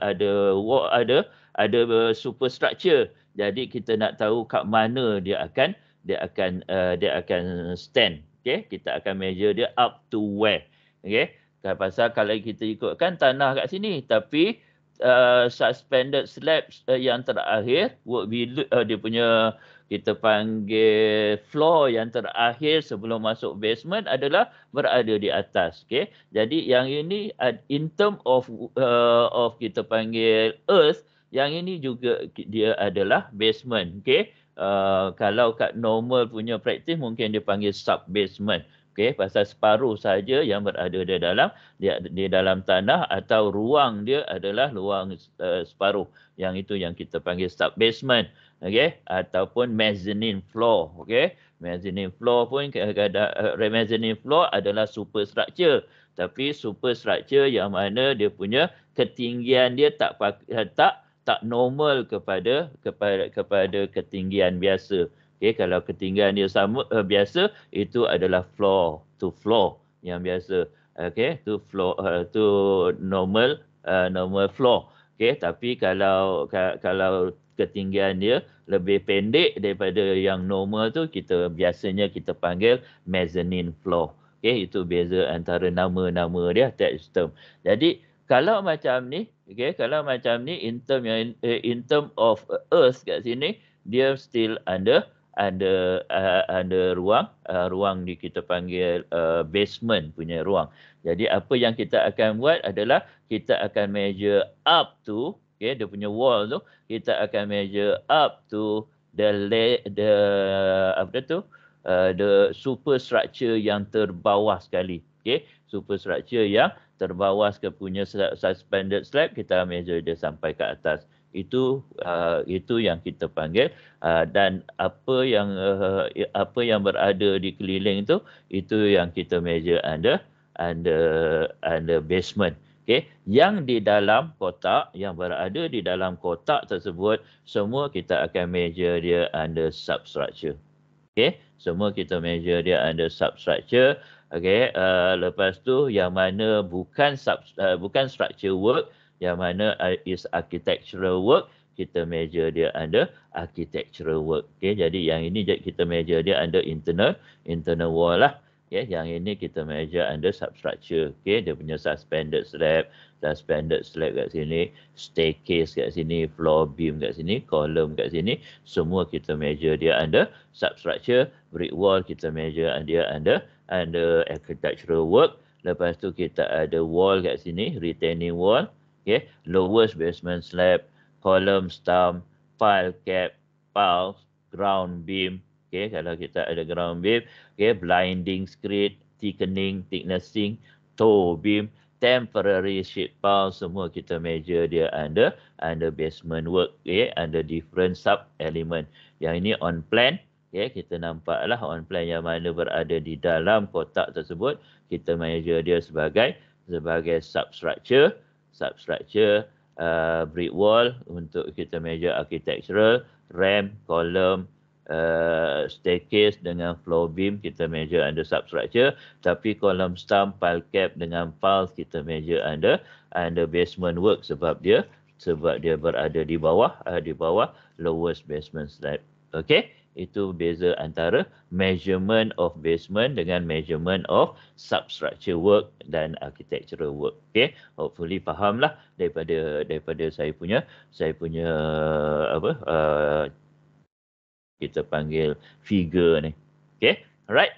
ada wall ada ada superstructure jadi kita nak tahu kat mana dia akan dia akan uh, dia akan stand okey kita akan measure dia up to where okey kan pasal kalau kita ikutkan tanah kat sini tapi uh, suspended slab uh, yang terakhir would be uh, dia punya uh, kita panggil floor yang terakhir sebelum masuk basement adalah berada di atas okey jadi yang ini in term of uh, of kita panggil earth yang ini juga dia adalah basement okey uh, kalau kat normal punya praktis mungkin dia panggil sub basement okey pasal separuh saja yang berada di dalam di, di dalam tanah atau ruang dia adalah ruang uh, separuh yang itu yang kita panggil sub basement Okay, ataupun mezzanine floor Okay, mezzanine floor pun kadang-kadang eh, mezzanine floor adalah superstructure tapi superstructure yang mana dia punya ketinggian dia tak eh, tak tak normal kepada kepada kepada ketinggian biasa Okay, kalau ketinggian dia sama uh, biasa itu adalah floor to floor yang biasa Okay, to floor uh, to normal uh, normal floor Okey, tapi kalau kalau ketinggian dia lebih pendek daripada yang normal tu, kita biasanya kita panggil mezzanine floor. Okey, itu beza antara nama-nama dia tiap sistem. Jadi kalau macam ni, okey, kalau macam ni in term yang eh, in term of earth kat sini dia still under ada uh, ada ruang uh, ruang di kita panggil uh, basement punya ruang. Jadi apa yang kita akan buat adalah kita akan measure up to okay dia punya wall tu kita akan measure up to the la- the apa tu uh, the superstructure yang terbawah sekali. Okay, superstructure yang terbawah ke punya suspended slab kita measure dia sampai ke atas itu uh, itu yang kita panggil uh, dan apa yang uh, apa yang berada di keliling itu itu yang kita measure under under under basement Okay. yang di dalam kotak yang berada di dalam kotak tersebut semua kita akan measure dia under substructure Okay. semua kita measure dia under substructure Okay. uh, lepas tu yang mana bukan sub, uh, bukan structure work yang mana uh, is architectural work kita measure dia under architectural work Okay, jadi yang ini kita measure dia under internal internal wall lah okey yang ini kita measure under substructure Okay, dia punya suspended slab suspended slab kat sini staircase kat sini floor beam kat sini column kat sini semua kita measure dia under substructure brick wall kita measure dia under under architectural work lepas tu kita ada wall kat sini retaining wall okay lowest basement slab column stump pile cap pulse ground beam okay kalau kita ada ground beam okay blinding screed thickening thicknessing toe beam temporary sheet pile semua kita measure dia under under basement work okay under different sub element yang ini on plan okay kita nampaklah on plan yang mana berada di dalam kotak tersebut kita measure dia sebagai sebagai substructure substructure, uh, brick wall untuk kita measure architectural, ramp, column, uh, staircase dengan floor beam kita measure under substructure. Tapi column stump, pile cap dengan pile kita measure under under basement work sebab dia sebab dia berada di bawah uh, di bawah lowest basement slab. Okay itu beza antara measurement of basement dengan measurement of substructure work dan architectural work Okay, hopefully lah daripada daripada saya punya saya punya apa uh, kita panggil figure ni Okay, alright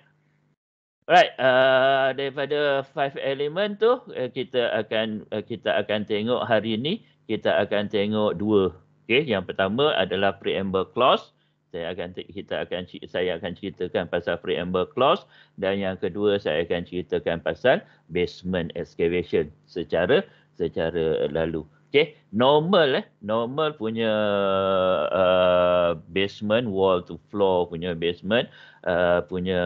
Alright, uh, daripada five element tu uh, kita akan uh, kita akan tengok hari ini kita akan tengok dua. Okay, yang pertama adalah preamble clause saya akan kita akan saya akan ceritakan pasal preamble clause dan yang kedua saya akan ceritakan pasal basement excavation secara secara lalu. Okey, normal eh normal punya uh, basement wall to floor punya basement uh, punya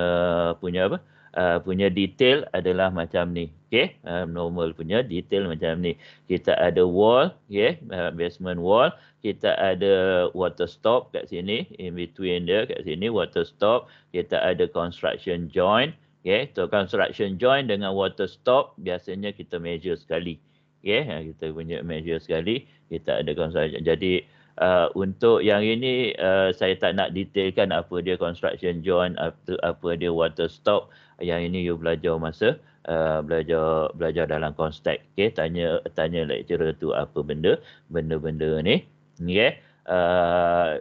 punya apa? uh, punya detail adalah macam ni. Okay, uh, normal punya detail macam ni. Kita ada wall, okay, uh, basement wall. Kita ada water stop kat sini, in between dia kat sini, water stop. Kita ada construction joint. Okay, so construction joint dengan water stop biasanya kita measure sekali. Okay, uh, kita punya measure sekali. Kita ada construction. Jadi, uh, untuk yang ini uh, saya tak nak detailkan apa dia construction joint apa, apa dia water stop yang ini you belajar masa uh, belajar belajar dalam konstek okey tanya tanya lecturer tu apa benda benda-benda ni okey uh,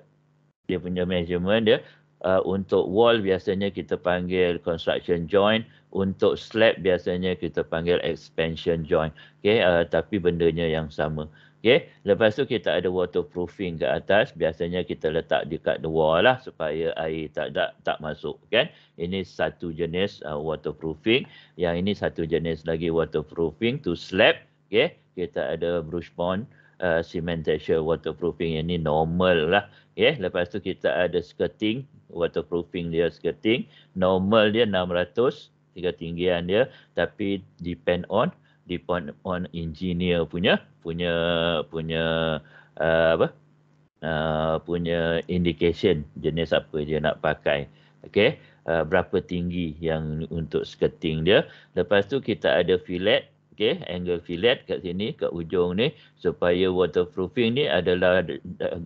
dia punya measurement dia uh, untuk wall biasanya kita panggil construction joint untuk slab biasanya kita panggil expansion joint okey uh, tapi bendanya yang sama Okay. Lepas tu kita ada waterproofing ke atas. Biasanya kita letak dekat the wall lah supaya air tak tak, tak masuk kan. Ini satu jenis uh, waterproofing. Yang ini satu jenis lagi waterproofing to slab. Okay. Kita ada brush bond uh, cementation waterproofing. Ini normal lah. Okay. Lepas tu kita ada skirting. Waterproofing dia skirting. Normal dia 600 tiga tinggian dia tapi depend on depend on engineer punya punya punya uh, apa uh, punya indication jenis apa dia nak pakai okey uh, berapa tinggi yang untuk skirting dia lepas tu kita ada fillet okey angle fillet kat sini kat ujung ni supaya waterproofing ni adalah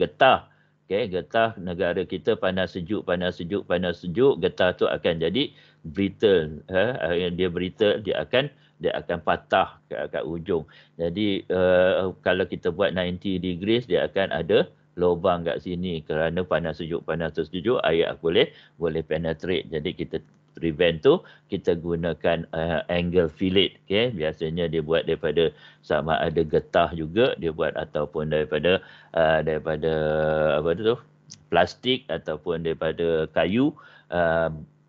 getah okey getah negara kita panas sejuk panas sejuk panas sejuk getah tu akan jadi brittle eh? dia brittle dia akan dia akan patah kat, kat ujung. Jadi uh, kalau kita buat 90 degrees dia akan ada lubang kat sini kerana panas sejuk panas sejuk air boleh boleh penetrate. Jadi kita prevent tu kita gunakan uh, angle fillet okey biasanya dia buat daripada sama ada getah juga dia buat ataupun daripada uh, daripada apa tu plastik ataupun daripada kayu uh,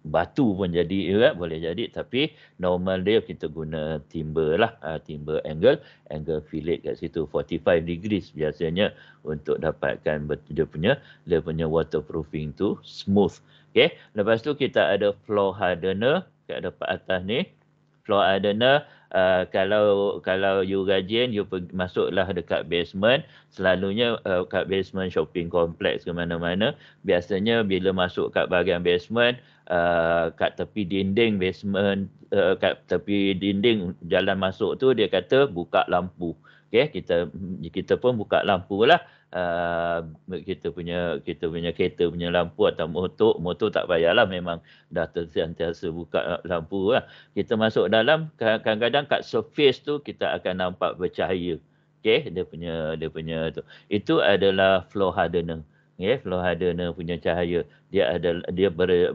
batu pun jadi ya, kan? boleh jadi tapi normal dia kita guna timber lah uh, timber angle angle fillet kat situ 45 degrees biasanya untuk dapatkan dia punya dia punya waterproofing tu smooth okey lepas tu kita ada floor hardener kat depan atas ni floor hardener Uh, kalau kalau you rajin you pergi, masuklah dekat basement selalunya uh, kat basement shopping kompleks ke mana-mana biasanya bila masuk kat bahagian basement uh, Uh, kat tepi dinding basement uh, kat tepi dinding jalan masuk tu dia kata buka lampu okey kita kita pun buka lampu lah uh, kita punya kita punya kereta punya lampu atau motor motor tak payahlah memang dah sentiasa buka lampu lah kita masuk dalam kadang-kadang kat surface tu kita akan nampak bercahaya okey dia punya dia punya tu itu adalah floor hardener ya yeah, fluorhadrena punya cahaya dia ada dia ber, eh,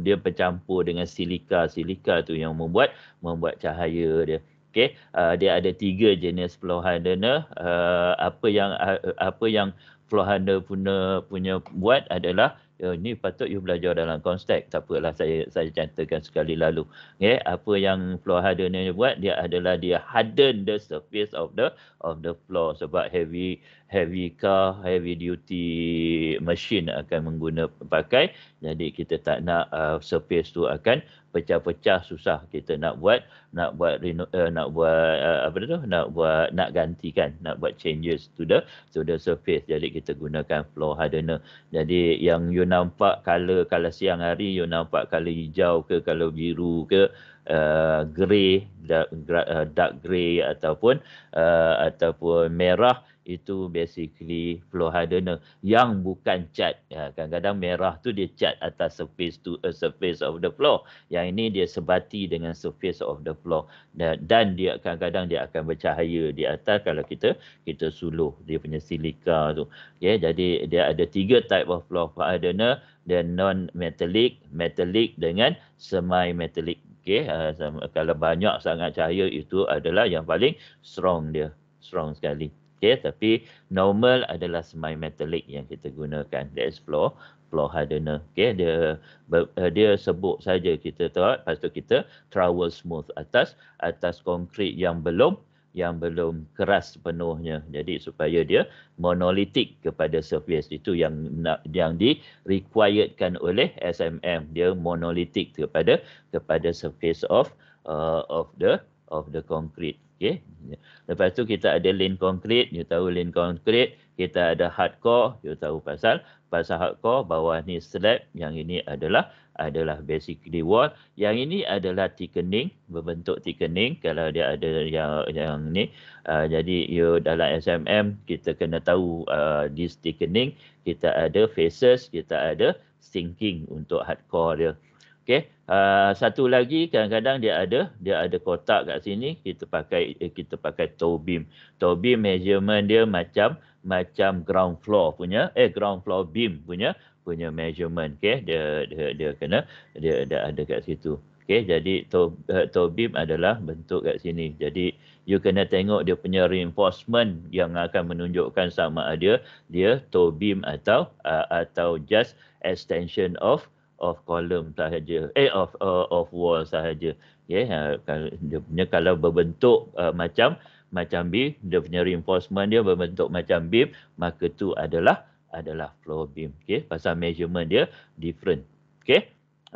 dia bercampur dengan silika silika tu yang membuat membuat cahaya dia Okay, uh, ah, dia ada tiga jenis fluorhadrena uh, ah, apa yang uh, apa yang fluorhadrena punya punya buat adalah Uh, eh, ini patut you belajar dalam konstek. Tak apalah saya saya cantikkan sekali lalu. Okay. apa yang floor hardener buat dia adalah dia harden the surface of the of the floor sebab heavy heavy car, heavy duty machine akan menggunakan pakai. Jadi kita tak nak uh, surface tu akan pecah-pecah susah kita nak buat nak buat uh, nak buat uh, apa tu nak buat nak gantikan nak buat changes to the to the surface jadi kita gunakan floor hardener jadi yang you nampak color kalau siang hari you nampak color hijau ke color biru ke Uh, grey, dark, uh, dark grey ataupun uh, ataupun merah itu basically flow hardener yang bukan cat. Ya, kadang-kadang merah tu dia cat atas surface to a eh, surface of the floor. Yang ini dia sebati dengan surface of the floor dan, dia kadang-kadang dia akan bercahaya di atas kalau kita kita suluh dia punya silika tu. Okay, jadi dia ada tiga type of flow hardener, dia non metallic, metallic dengan semi metallic. Okay, uh, kalau banyak sangat cahaya itu adalah yang paling strong dia, strong sekali. Okay, tapi normal adalah semi metallic yang kita gunakan that's floor floor hardener Okay, dia eh, dia sebut saja kita tahu lepas tu kita travel smooth atas atas konkrit yang belum yang belum keras penuhnya. jadi supaya dia monolitik kepada surface itu yang nak yang di requiredkan oleh SMM dia monolitik kepada kepada surface of uh, of the of the concrete Okay. Lepas tu kita ada lane concrete, you tahu lane concrete. Kita ada hardcore, you tahu pasal pasal hardcore. Bawah ni slab, yang ini adalah adalah basically wall. Yang ini adalah thickening, berbentuk thickening. Kalau dia ada yang yang ni, uh, jadi you dalam SMM kita kena tahu uh, this thickening. Kita ada faces, kita ada sinking untuk hardcore dia. Okay, uh, ah, satu lagi kadang-kadang dia ada dia ada kotak kat sini kita pakai eh, kita pakai toe beam. Toe beam measurement dia macam macam ground floor punya eh ground floor beam punya punya measurement. okay dia, dia dia kena dia ada ada kat situ. okay jadi toe, eh, toe beam adalah bentuk kat sini. Jadi you kena tengok dia punya reinforcement yang akan menunjukkan sama ada dia toe beam atau uh, atau just extension of of column sahaja eh of uh, of wall sahaja ya okay. Ha, dia punya kalau berbentuk uh, macam macam beam dia punya reinforcement dia berbentuk macam beam maka tu adalah adalah floor beam okey pasal measurement dia different okey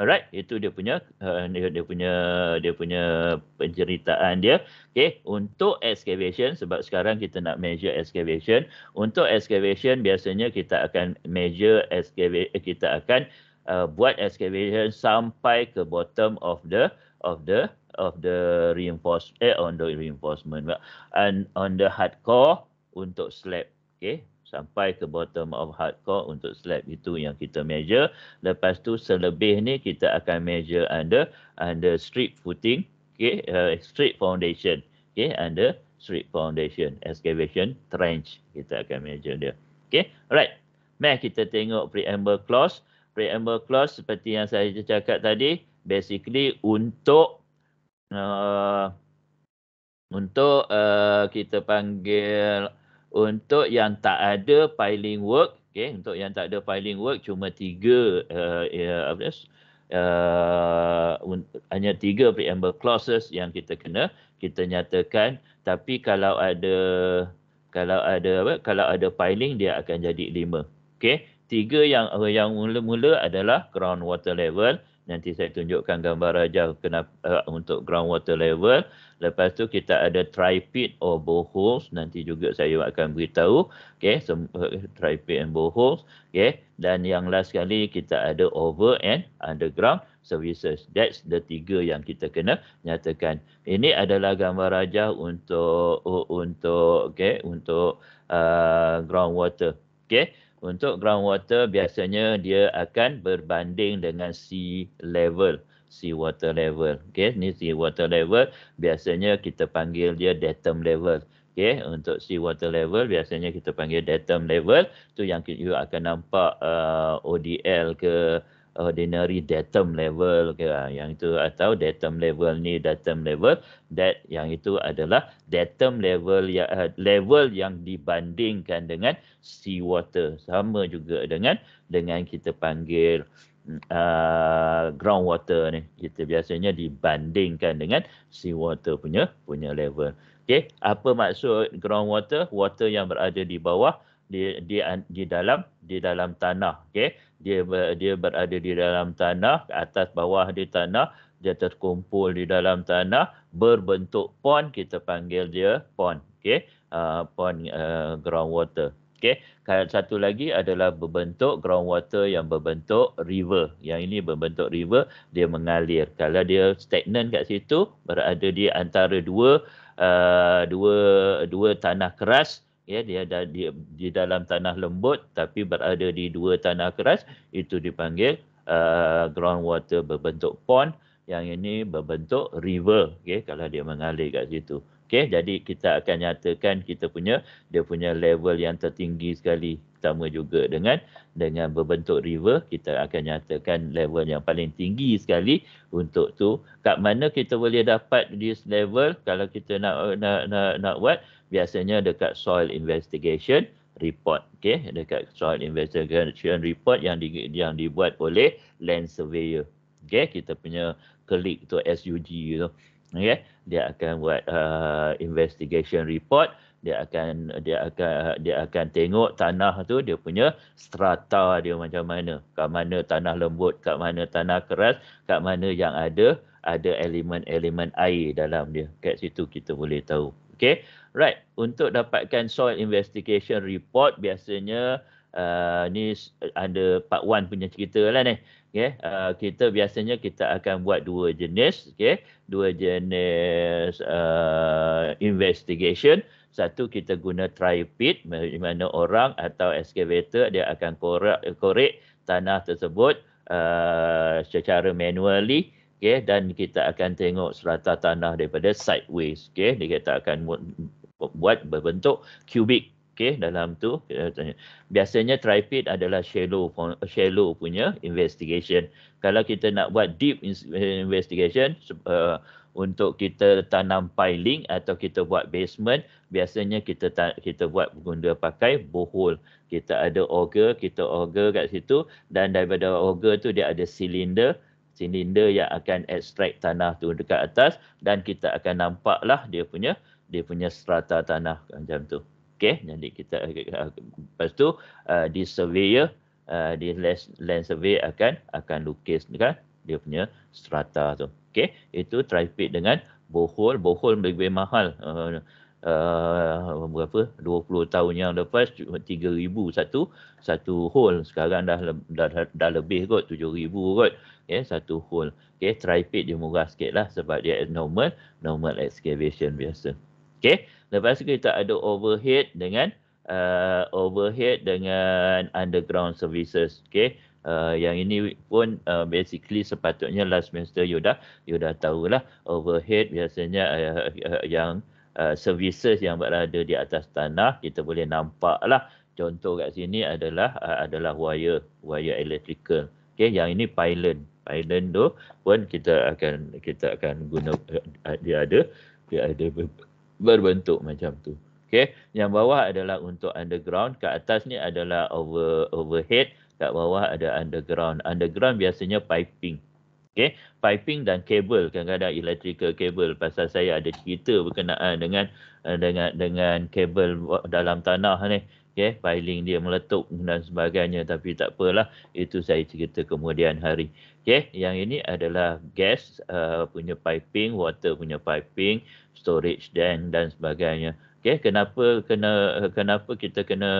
alright itu dia punya uh, dia punya dia punya penceritaan dia okey untuk excavation sebab sekarang kita nak measure excavation untuk excavation biasanya kita akan measure excavation kita akan uh, buat excavation sampai ke bottom of the of the of the reinforce eh, on the reinforcement and on the hardcore untuk slab okey sampai ke bottom of hardcore untuk slab itu yang kita measure lepas tu selebih ni kita akan measure under under strip footing okey uh, strip foundation okey under strip foundation excavation trench kita akan measure dia okey alright mari kita tengok preamble clause preamble clause seperti yang saya cakap tadi basically untuk uh, untuk uh, kita panggil untuk yang tak ada piling work okey untuk yang tak ada piling work cuma tiga uh, ya, apa uh, uh, hanya tiga preamble clauses yang kita kena kita nyatakan tapi kalau ada kalau ada apa kalau ada piling dia akan jadi lima okey tiga yang yang mula-mula adalah ground water level. Nanti saya tunjukkan gambar rajah kenapa uh, untuk ground water level. Lepas tu kita ada tripid or boreholes. Nanti juga saya akan beritahu. Okay, so, uh, eh, tripid and boreholes. Okay, dan yang last sekali kita ada over and underground services. That's the tiga yang kita kena nyatakan. Ini adalah gambar rajah untuk uh, untuk okay untuk uh, ah, ground water. Okay. Untuk groundwater biasanya dia akan berbanding dengan sea level, sea water level. Okay, ni sea water level biasanya kita panggil dia datum level. Okay, untuk sea water level biasanya kita panggil datum level. Tu yang you akan nampak uh, ODL ke ordinary datum level ah, yang itu atau datum level ni datum level that yang itu adalah datum level yang eh, level yang dibandingkan dengan sea water sama juga dengan dengan kita panggil uh, mm, ah, ground water ni kita biasanya dibandingkan dengan sea water punya punya level okey apa maksud ground water water yang berada di bawah di di di dalam di dalam tanah okey dia dia berada di dalam tanah atas bawah di tanah dia terkumpul di dalam tanah berbentuk pond kita panggil dia pond okey uh, pond uh, groundwater okey satu lagi adalah berbentuk groundwater yang berbentuk river yang ini berbentuk river dia mengalir kalau dia stagnant kat situ berada di antara dua uh, dua dua tanah keras ya dia ada di, di dalam tanah lembut tapi berada di dua tanah keras itu dipanggil uh, groundwater berbentuk pond yang ini berbentuk river Okay, kalau dia mengalir kat situ Okay, jadi kita akan nyatakan kita punya dia punya level yang tertinggi sekali sama juga dengan dengan berbentuk river kita akan nyatakan level yang paling tinggi sekali untuk tu kat mana kita boleh dapat this level kalau kita nak nak nak, nak buat biasanya dekat soil investigation report okey dekat soil investigation report yang di, yang dibuat oleh land surveyor okey kita punya klik tu SUG tu okey dia akan buat uh, investigation report dia akan dia akan dia akan tengok tanah tu dia punya strata dia macam mana kat mana tanah lembut kat mana tanah keras kat mana yang ada ada elemen-elemen air dalam dia kat situ kita boleh tahu okey Right, untuk dapatkan soil investigation report biasanya uh, ni ada part 1 punya cerita lah ni. Okay. Uh, kita biasanya kita akan buat dua jenis. Okay. Dua jenis uh, investigation. Satu kita guna tripit di mana orang atau excavator dia akan korek, korek tanah tersebut uh, secara manually. Okay. Dan kita akan tengok serata tanah daripada sideways. Okay. Dia kita akan buat berbentuk kubik okay? dalam tu eh, biasanya tripod adalah shallow eh, shallow punya investigation kalau kita nak buat deep eh, investigation uh, untuk kita tanam piling atau kita buat basement biasanya kita kita buat guna pakai borehole. kita ada auger kita auger kat situ dan daripada auger tu dia ada silinder silinder yang akan extract tanah tu dekat atas dan kita akan nampaklah dia punya dia punya strata tanah macam tu. Okey, jadi kita uh, lepas tu uh, di surveyor, uh, di land, land survey akan akan lukis kan dia punya strata tu. Okey, itu tripit dengan bohol. Bohol lebih, -lebih mahal. Uh, Uh, berapa 20 tahun yang lepas 3000 satu satu hole sekarang dah dah, dah lebih kot 7000 kot okey satu hole okey tripit dia murah sikitlah sebab dia normal normal excavation biasa Okey. Lepas tu kita ada overhead dengan uh, overhead dengan underground services. Okey. Uh, yang ini pun uh, basically sepatutnya last semester you dah you dah tahulah overhead biasanya uh, uh, yang uh, services yang berada di atas tanah kita boleh nampak lah contoh kat sini adalah uh, adalah wire wire electrical okey yang ini pylon pylon tu pun kita akan kita akan guna uh, dia ada dia ada berbentuk macam tu. Okey, yang bawah adalah untuk underground, kat atas ni adalah over overhead, kat bawah ada underground. Underground biasanya piping. Okey, piping dan kabel, kadang-kadang electrical cable. pasal saya ada cerita berkenaan dengan eh, dengan dengan kabel dalam tanah ni. Okey, piling dia meletup dan sebagainya tapi tak apalah, itu saya cerita kemudian hari. Okay, yang ini adalah gas uh, punya piping, water punya piping, storage dan dan sebagainya. Okay, kenapa kena uh, kenapa kita kena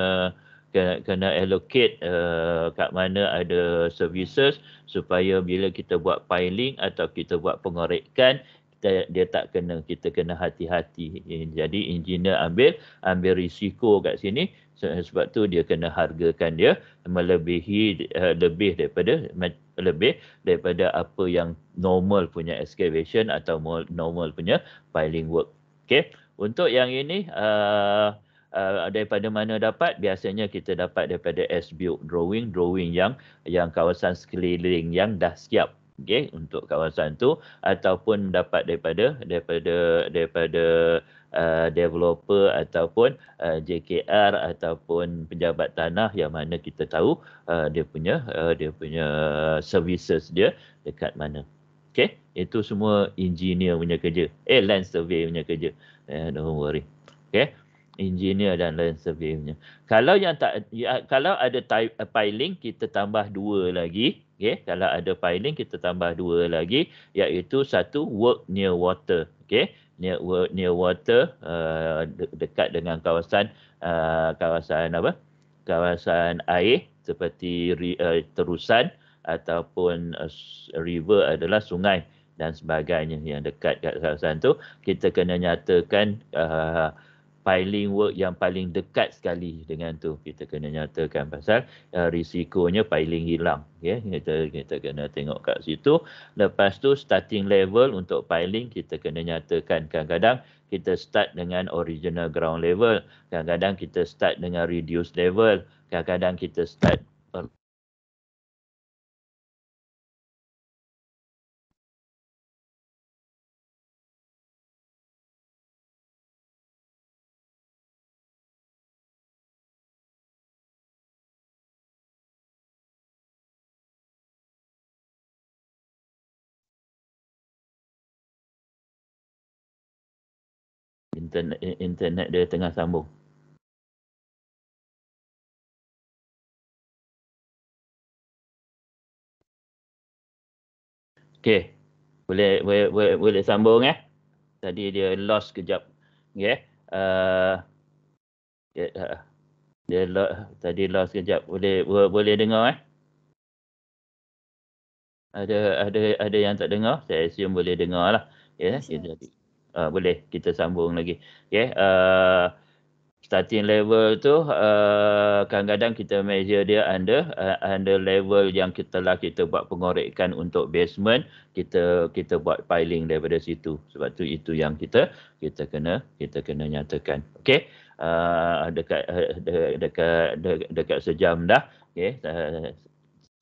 kena, kena allocate uh, kat mana ada services supaya bila kita buat piling atau kita buat pengorekan kita, dia tak kena kita kena hati-hati. Jadi engineer ambil ambil risiko kat sini Eh, sebab tu dia kena hargakan dia melebihi uh, lebih daripada lebih daripada apa yang normal punya excavation atau normal punya piling work Okay, untuk yang ini uh, Uh, daripada mana dapat biasanya kita dapat daripada S build drawing drawing yang yang kawasan sekeliling yang dah siap Okay, untuk kawasan tu ataupun dapat daripada daripada daripada Uh, developer ataupun uh, JKR ataupun pejabat tanah yang mana kita tahu uh, dia punya dia punya services dia dekat mana. Okey, itu semua engineer punya kerja. Eh land survey punya kerja. Eh, don't worry. Okey. Engineer dan land survey punya. Kalau yang tak ya, kalau ada type, piling kita tambah dua lagi. okay? kalau ada piling kita tambah dua lagi iaitu satu work near water. okay? near, near water uh, de- dekat dengan kawasan uh, kawasan apa kawasan air seperti uh, terusan ataupun uh, river adalah sungai dan sebagainya yang dekat kat kawasan tu kita kena nyatakan uh, piling work yang paling dekat sekali dengan tu kita kena nyatakan pasal uh, risikonya piling hilang okey ya. kita kita kena tengok kat situ lepas tu starting level untuk piling kita kena nyatakan kadang-kadang kita start dengan original ground level kadang-kadang kita start dengan reduced level kadang-kadang kita start internet internet dia tengah sambung. Okey. Boleh, boleh boleh boleh sambung eh. Tadi dia lost kejap. Okey. Eh? Uh, okay, uh, dia lo, tadi lost kejap. Boleh boleh, boleh dengar eh? Ada ada ada yang tak dengar? Saya assume boleh dengar lah. Ya, eh? yeah, jadi uh, boleh kita sambung lagi. Okay. Uh, starting level tu uh, kadang-kadang kita measure dia under uh, under level yang kita telah kita buat pengorekan untuk basement kita kita buat piling daripada situ sebab tu itu yang kita kita kena kita kena nyatakan Okay, uh, dekat dekat dekat dekat sejam dah okey uh,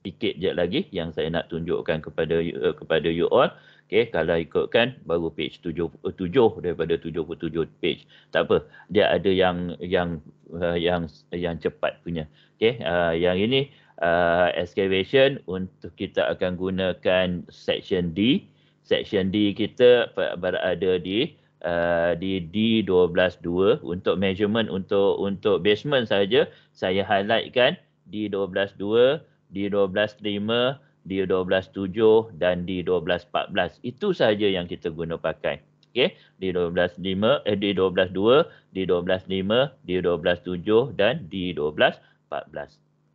sikit je lagi yang saya nak tunjukkan kepada uh, kepada you all Okay, kalau ikutkan baru page 7 7 eh, daripada 77 page. Tak apa. Dia ada yang yang uh, yang yang cepat punya. Okay, uh, eh, yang ini uh, excavation untuk kita akan gunakan section D. Section D kita berada di Uh, di D12.2 untuk measurement untuk untuk basement saja saya highlightkan D12.2, D12.5, d 127 dan D1214. Itu sahaja yang kita guna pakai. Okey, D125, eh D122, D125, D127 dan D1214.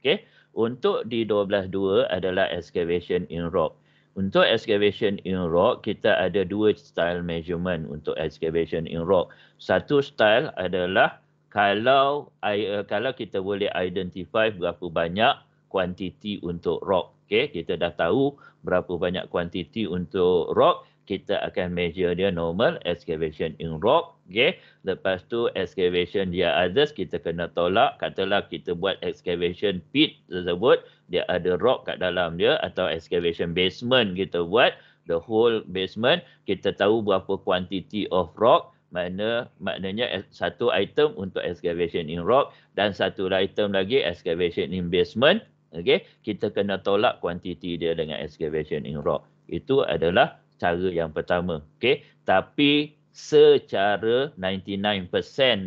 Okey. Untuk D122 adalah excavation in rock. Untuk excavation in rock, kita ada dua style measurement untuk excavation in rock. Satu style adalah kalau eh, kalau kita boleh identify berapa banyak kuantiti untuk rock. Okay, kita dah tahu berapa banyak kuantiti untuk rock. Kita akan measure dia normal excavation in rock. Okay. Lepas tu excavation dia others kita kena tolak. Katalah kita buat excavation pit tersebut. Dia ada rock kat dalam dia atau excavation basement kita buat. The whole basement. Kita tahu berapa quantity of rock. Mana, maknanya e, satu item untuk excavation in rock. Dan satu item lagi excavation in basement. Okay, kita kena tolak kuantiti dia dengan excavation in rock itu adalah cara yang pertama Okay, tapi secara 99%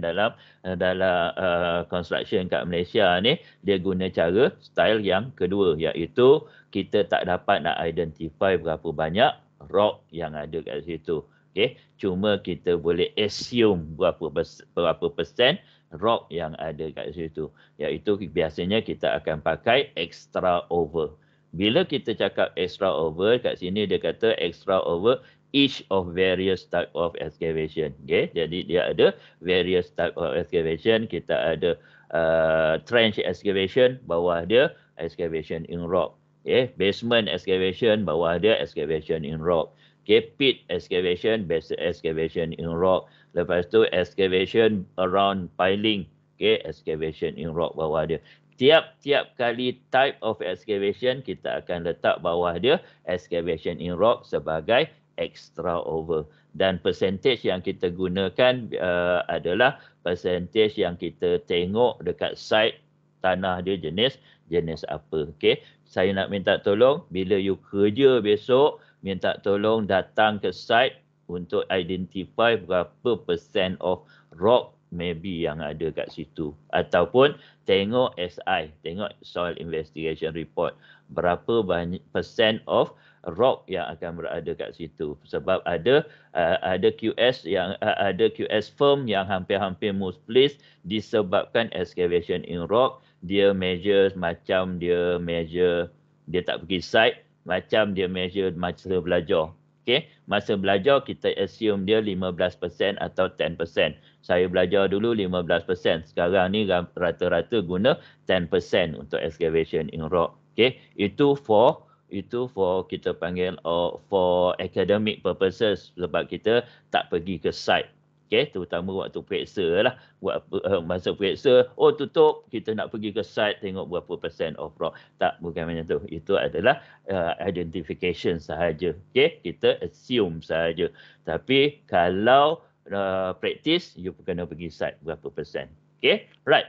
dalam eh, dalam uh, construction kat Malaysia ni dia guna cara style yang kedua iaitu kita tak dapat nak identify berapa banyak rock yang ada kat situ okey cuma kita boleh assume berapa berapa persen rock yang ada kat situ. Iaitu biasanya kita akan pakai extra over. Bila kita cakap extra over, kat sini dia kata extra over each of various type of excavation. Okay? Jadi dia ada various type of excavation. Kita ada uh, trench excavation, bawah dia excavation in rock. Okay? Basement excavation, bawah dia excavation in rock. Okay? Pit excavation, excavation in rock. Lepas tu excavation around piling. Okay, excavation in rock bawah dia. Tiap-tiap kali type of excavation, kita akan letak bawah dia excavation in rock sebagai extra over. Dan percentage yang kita gunakan uh, adalah percentage yang kita tengok dekat site tanah dia jenis jenis apa. Okay. Saya nak minta tolong bila you kerja besok, minta tolong datang ke site untuk identify berapa percent of rock maybe yang ada kat situ ataupun tengok SI tengok soil investigation report berapa banyak percent of rock yang akan berada kat situ sebab ada uh, ada QS yang uh, ada QS firm yang hampir-hampir must place disebabkan excavation in rock dia measure macam dia measure dia tak pergi site macam dia measure macam belajar Okay, masa belajar kita assume dia 15% atau 10%. Saya belajar dulu 15%. Sekarang ni rata-rata guna 10% untuk excavation in rock. Okay, itu for itu for kita panggil uh, for academic purposes sebab kita tak pergi ke site Okay, terutama waktu periksa lah. Buat uh, masa periksa, oh tutup, kita nak pergi ke site tengok berapa persen overall. Tak, bukan macam tu. Itu adalah uh, identification sahaja. Okay, kita assume sahaja. Tapi kalau uh, practice, you kena pergi site berapa persen. Okay, right.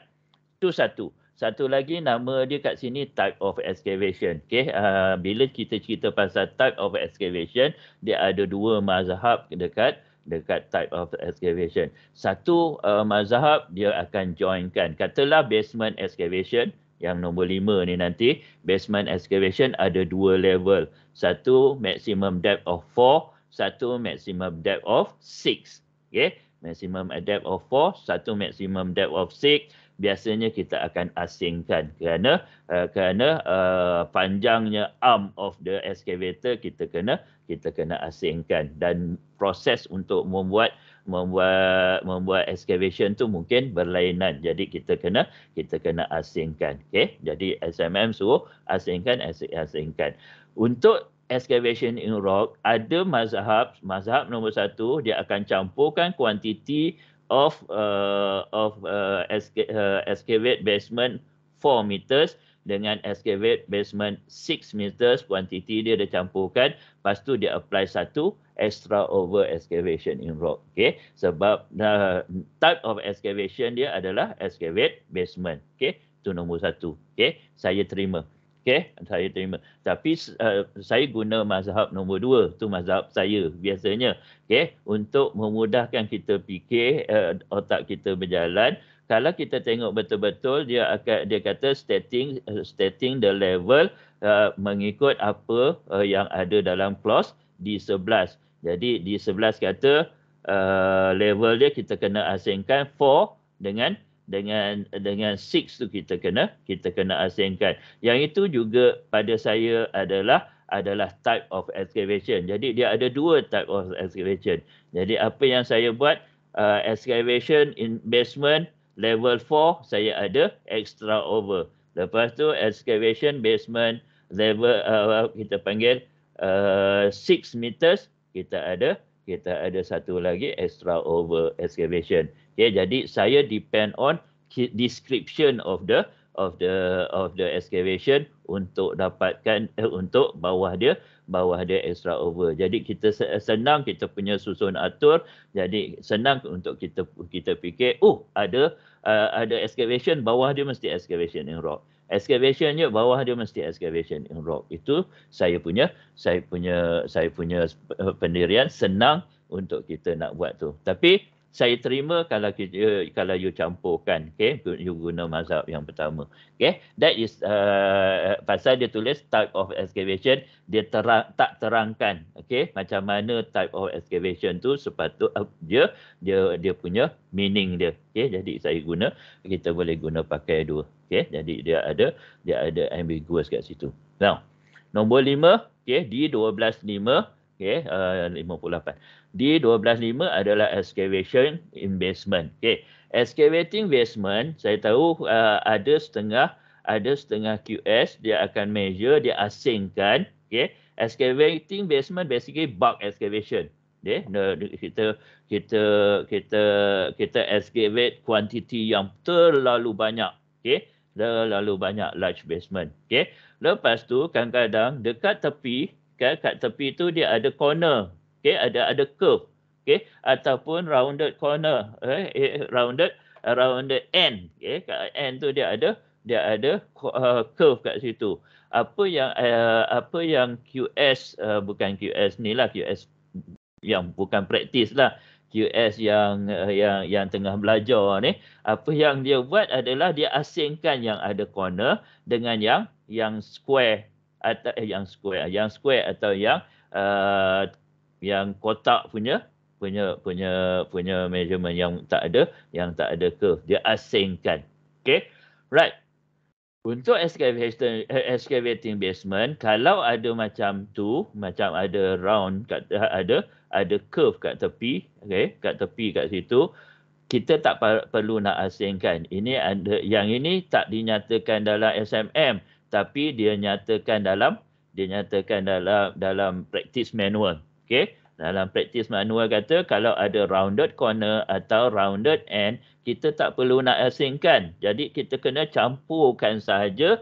Itu satu. Satu lagi nama dia kat sini type of excavation. Okay. Uh, bila kita cerita pasal type of excavation, dia ada dua mazhab dekat uh, dekat type of excavation. Satu uh, mazhab dia akan joinkan. Katalah basement excavation yang nombor lima ni nanti. Basement excavation ada dua level. Satu maximum depth of four. Satu maximum depth of six. Okay. Maximum depth of four. Satu maximum depth of six. Biasanya kita akan asingkan kerana uh, kerana uh, panjangnya arm of the excavator kita kena kita kena asingkan dan proses untuk membuat membuat membuat excavation tu mungkin berlainan jadi kita kena kita kena asingkan okey jadi SMM suruh asingkan asingkan untuk excavation in rock ada mazhab mazhab nombor satu dia akan campurkan quantity of uh, of uh, uh excavate basement 4 meters dengan excavate basement 6 meters quantity dia dia campurkan lepas tu dia apply satu extra over excavation in rock okey sebab uh, type of excavation dia adalah excavate basement okey tu nombor satu okey saya terima okay? saya terima tapi uh, saya guna mazhab nombor dua tu mazhab saya biasanya okay? untuk memudahkan kita fikir uh, otak kita berjalan kalau kita tengok betul-betul dia akan dia kata stating eh, stating the level uh, mengikut apa uh, yang ada dalam clause D11. Jadi D11 kata uh, level dia kita kena asingkan 4 dengan dengan dengan 6 tu kita kena kita kena asingkan. Yang itu juga pada saya adalah adalah type of excavation. Jadi dia ada dua type of excavation. Jadi apa yang saya buat uh, excavation in basement level 4 saya ada extra over. Lepas tu excavation basement level uh, kita panggil uh, 6 meters kita ada kita ada satu lagi extra over excavation. Okay, jadi saya depend on description of the of the of the excavation untuk dapatkan uh, untuk bawah dia bawah dia extra over. Jadi kita senang kita punya susun atur. Jadi senang untuk kita kita fikir, oh ada uh, ada excavation bawah dia mesti excavation in rock. Excavationnya bawah dia mesti excavation in rock. Itu saya punya saya punya saya punya eh, pendirian senang untuk kita nak buat tu. Tapi saya terima kalau kita kalau you campurkan okey you guna mazhab yang pertama okey that is uh, pasal dia tulis type of excavation dia terang, tak terangkan okey macam mana type of excavation tu sepatutnya uh, dia dia dia punya meaning dia okey jadi saya guna kita boleh guna pakai dua okey jadi dia ada dia ada ambiguous kat situ now nombor lima okey di 125 okey uh, 58 di 125 adalah excavation investment Okay, excavating investment saya tahu uh, ada setengah ada setengah QS dia akan measure dia asingkan Okay, excavating investment basically bulk excavation deh okay. kita kita kita kita excavate quantity yang terlalu banyak okey terlalu banyak large basement okey lepas tu kadang-kadang dekat tepi okay, kat tepi tu dia ada corner, okay, ada ada curve, okay, ataupun rounded corner, okay, eh, eh, rounded eh, rounded end, okay, kat end tu dia ada dia ada uh, curve kat situ. Apa yang uh, apa yang QS uh, bukan QS ni lah QS yang bukan praktis lah. QS yang uh, yang yang tengah belajar ni apa yang dia buat adalah dia asingkan yang ada corner dengan yang yang square atau eh, yang square eh, yang square atau yang uh, yang kotak punya punya punya punya measurement yang tak ada yang tak ada curve dia asingkan okey right untuk excavation excavating basement kalau ada macam tu macam ada round kat ada ada curve kat tepi okey kat tepi kat situ kita tak perlu nak asingkan ini ada yang ini tak dinyatakan dalam SMM tapi dia nyatakan dalam dia nyatakan dalam dalam practice manual. Okey. Dalam practice manual kata kalau ada rounded corner atau rounded end kita tak perlu nak asingkan. Jadi kita kena campurkan sahaja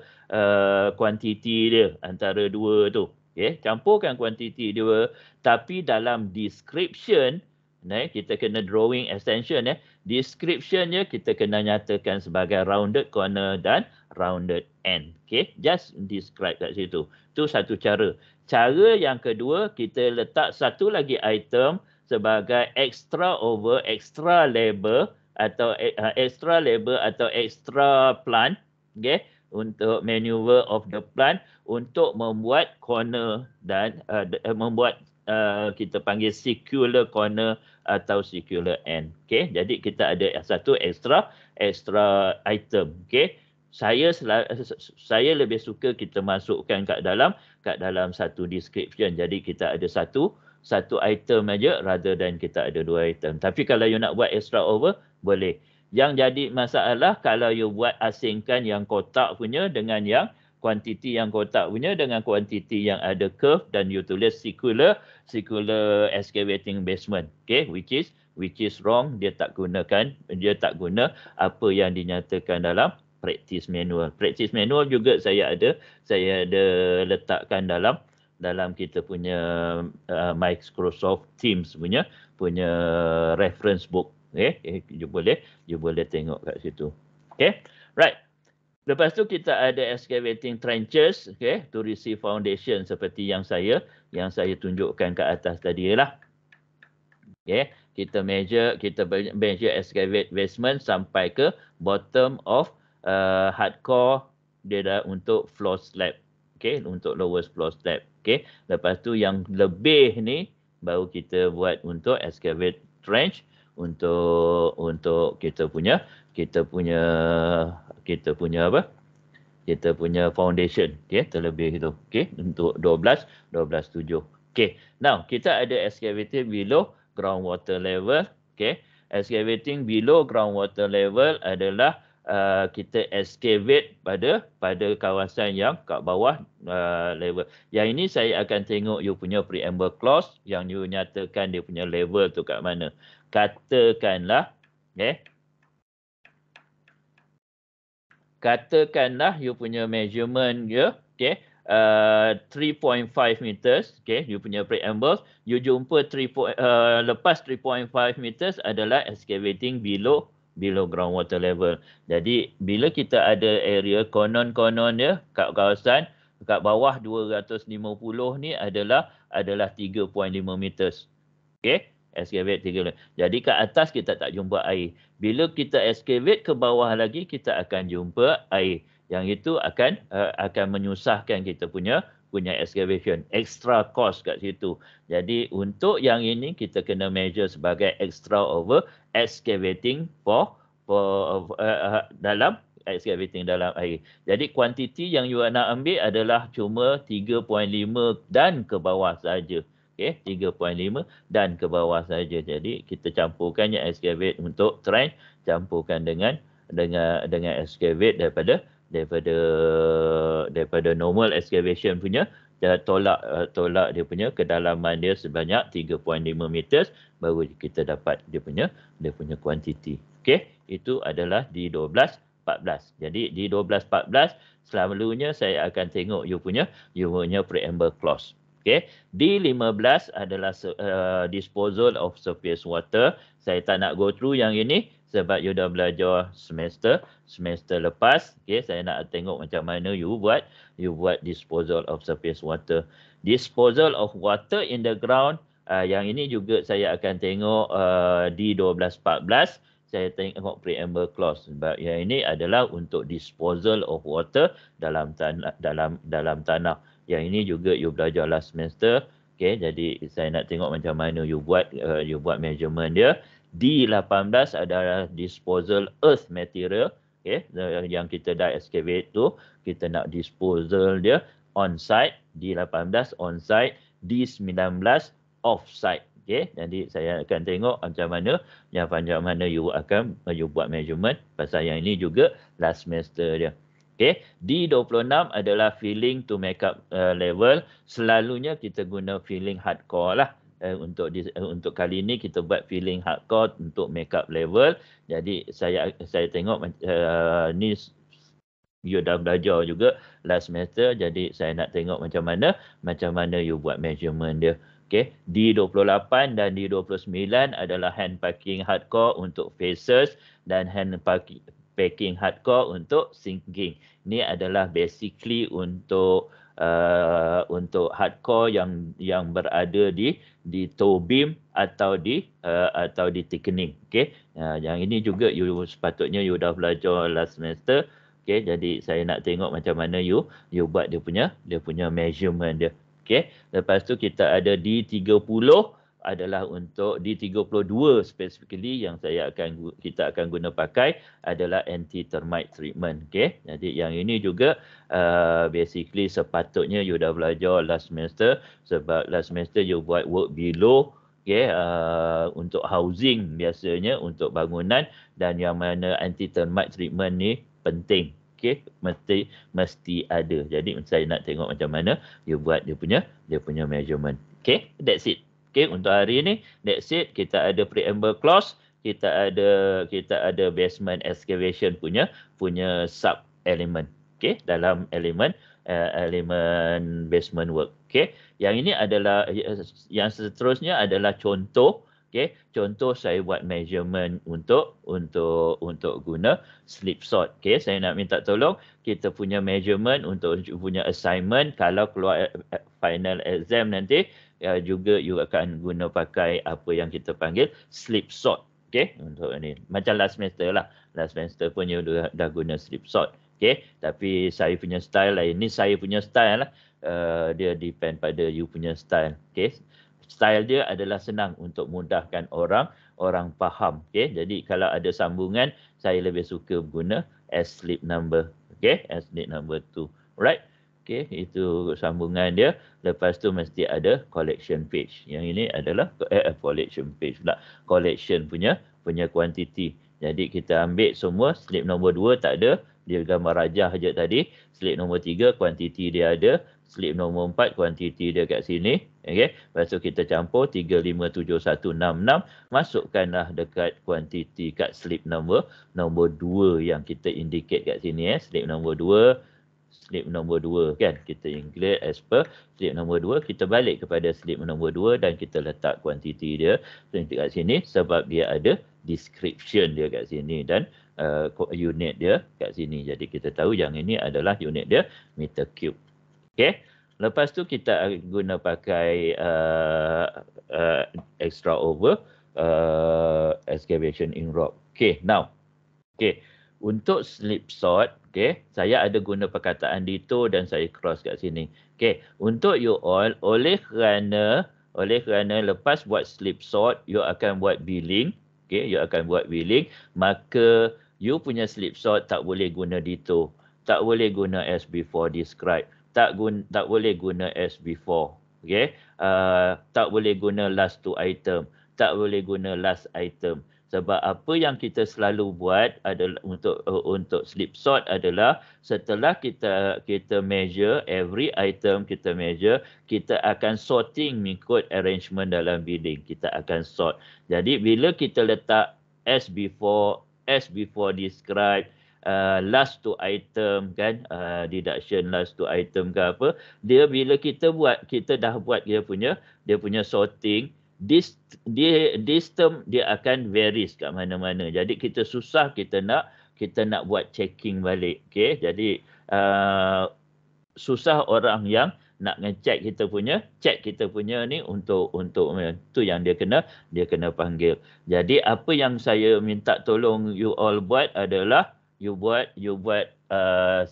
kuantiti eh, uh, dia antara dua tu. Okey, campurkan kuantiti dua, tapi dalam description Nah, eh, kita kena drawing extension eh. Descriptionnya kita kena nyatakan sebagai rounded corner dan rounded end. Okay, just describe kat situ. Tu satu cara. Cara yang kedua, kita letak satu lagi item sebagai extra over, extra label eh, atau extra label atau extra plan. Okay, untuk maneuver of the plan untuk membuat corner dan uh, membuat uh, kita panggil circular corner atau circular end. okay? jadi kita ada satu extra extra item. okay? Saya saya lebih suka kita masukkan kat dalam kat dalam satu description. Jadi kita ada satu satu item aja rather than kita ada dua item. Tapi kalau you nak buat extra over boleh. Yang jadi masalah kalau you buat asingkan yang kotak punya dengan yang kuantiti yang kotak punya dengan kuantiti yang ada curve dan you tulis circular circular excavating basement okay which is which is wrong dia tak gunakan dia tak guna apa yang dinyatakan dalam practice manual practice manual juga saya ada saya ada letakkan dalam dalam kita punya uh, Microsoft Teams punya punya reference book okay eh, you boleh you boleh tengok kat situ okay right Lepas tu kita ada excavating trenches, okay, to receive foundation seperti yang saya yang saya tunjukkan ke atas tadi lah. Okay, kita measure kita measure excavate basement sampai ke bottom of uh, hardcore dia dah untuk floor slab, okay, untuk lowest floor slab, okay. Lepas tu yang lebih ni baru kita buat untuk excavate trench untuk untuk kita punya kita punya kita punya apa? Kita punya foundation, okay? terlebih itu. okay? untuk 12 12 7. Okey. Now, kita ada excavating below groundwater level, okay? Excavating below groundwater level adalah uh, kita excavate pada pada kawasan yang kat bawah uh, level. Yang ini saya akan tengok you punya preamble clause yang you nyatakan dia punya level tu kat mana. Katakanlah, okay, katakanlah you punya measurement ya okey uh, 3.5 meters okey you punya preamble you jumpa 3 uh, lepas 3.5 meters adalah excavating below below groundwater level. Jadi bila kita ada area konon-konon ya kat kawasan kat bawah 250 ni adalah adalah 3.5 meters. Okey excavate tiga bulan. Jadi ke atas kita tak jumpa air. Bila kita excavate ke bawah lagi kita akan jumpa air. Yang itu akan uh, akan menyusahkan kita punya punya excavation. Extra cost kat situ. Jadi untuk yang ini kita kena measure sebagai extra over excavating for, for uh, uh, dalam excavating dalam air. Jadi kuantiti yang you nak ambil adalah cuma 3.5 dan ke bawah saja okey 3.5 dan ke bawah saja jadi kita campurkannya excavate untuk trench campurkan dengan dengan dengan excavate daripada daripada daripada normal excavation punya tolak eh, tolak dia punya kedalaman dia sebanyak 3.5 meter baru kita dapat dia punya dia punya kuantiti okey itu adalah di 12 14 jadi di 12 14 selalunya saya akan tengok you punya you punya preamble clause Okay. D15 adalah uh, disposal of surface water. Saya tak nak go through yang ini sebab you dah belajar semester semester lepas. Okay. Saya nak tengok macam mana you buat you buat disposal of surface water. Disposal of water in the ground. Uh, yang ini juga saya akan tengok uh, D12-14. Saya tengok preamble clause. Sebab yang ini adalah untuk disposal of water dalam tanah. Dalam, dalam tanah yang ini juga you belajar last semester okay? jadi saya nak tengok macam mana you buat uh, you buat measurement dia D18 adalah disposal earth material okay? yang kita dah excavate tu kita nak disposal dia on site D18 on site D19 off site okay? jadi saya akan tengok macam mana yang panjang mana you akan you buat measurement pasal yang ini juga last semester dia Okey, D26 adalah filling to makeup uh, level. Selalunya kita guna filling hardcore lah. Uh, untuk di, uh, untuk kali ni kita buat filling hardcore untuk make up level. Jadi saya saya tengok uh, ni you dah belajar juga last semester. Jadi saya nak tengok macam mana macam mana you buat measurement dia. Okey, D28 dan D29 adalah hand packing hardcore untuk faces dan hand packing hardcore untuk sinking. Ini adalah basically untuk uh, untuk hardcore yang yang berada di di tow beam atau di uh, atau di thickening. Okay, uh, yang ini juga you sepatutnya you dah belajar last semester. Okay, jadi saya nak tengok macam mana you you buat dia punya dia punya measurement dia. Okay, lepas tu kita ada D30 adalah untuk D32 specifically yang saya akan kita akan guna pakai adalah anti termite treatment okey jadi yang ini juga uh, basically sepatutnya you dah belajar last semester sebab last semester you buat work below okey uh, untuk housing biasanya untuk bangunan dan yang mana anti termite treatment ni penting okey mesti mesti ada jadi saya nak tengok macam mana you buat dia punya dia punya measurement okey that's it Okey, untuk hari ini that's it. Kita ada preamble clause, kita ada kita ada basement excavation punya punya sub element. Okey, dalam element uh, element basement work. Okey. Yang ini adalah yang seterusnya adalah contoh Okay, contoh saya buat measurement untuk untuk untuk guna slip sort. Okay, saya nak minta tolong kita punya measurement untuk punya assignment kalau keluar eh, final exam nanti ya, juga you akan guna pakai apa yang kita panggil slip sort. Okay, untuk ini. Macam last semester lah. Last semester pun you dah, dah guna slip sort. Okay, tapi saya punya style lah. Ini saya punya style lah. Uh, dia depend pada you punya style. Okay, style dia adalah senang untuk mudahkan orang orang faham. Okay, jadi kalau ada sambungan, saya lebih suka guna as slip number. Okay, as slip number two. Alright. Okay, itu sambungan dia. Lepas tu mesti ada collection page. Yang ini adalah eh, collection page pula. Collection punya punya quantity. Jadi kita ambil semua slip nombor dua tak ada. Dia gambar rajah je tadi. Slip nombor tiga quantity dia ada. Slip nombor empat quantity dia kat sini. Okay. Lepas tu kita campur tiga lima tujuh satu enam enam. Masukkanlah dekat quantity kat slip nombor nombor dua yang kita indicate kat sini. Eh. Slip nombor dua slip nombor 2 kan kita include as per slip nombor 2 kita balik kepada slip nombor 2 dan kita letak kuantiti dia kat sini sebab dia ada description dia kat sini dan uh, unit dia kat sini jadi kita tahu yang ini adalah unit dia meter cube Okay, lepas tu kita guna pakai uh, uh, extra over uh, excavation in rock Okay, now okay. Untuk slip sort, okay, saya ada guna perkataan ditto dan saya cross kat sini. Okay, untuk you all, oleh kerana oleh kerana lepas buat slip sort, you akan buat billing. Okay, you akan buat billing. Maka you punya slip sort tak boleh guna ditto. Tak boleh guna as before describe. Tak guna, tak boleh guna as before. Okay, uh, tak boleh guna last two item. Tak boleh guna last item. Sebab apa yang kita selalu buat adalah untuk uh, untuk slip sort adalah setelah kita kita measure every item kita measure kita akan sorting mengikut arrangement dalam bidding kita akan sort. Jadi bila kita letak as before as before describe Uh, last to item kan uh, deduction last to item ke apa dia bila kita buat kita dah buat dia punya dia punya sorting this dia this term dia akan varies kat mana-mana. Jadi kita susah kita nak kita nak buat checking balik. Okay. Jadi uh, susah orang yang nak ngecek kita punya check kita punya ni untuk untuk tu yang dia kena dia kena panggil. Jadi apa yang saya minta tolong you all buat adalah you buat you buat uh,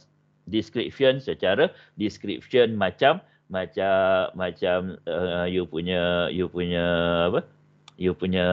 description secara description macam macam macam uh, you punya you punya apa you punya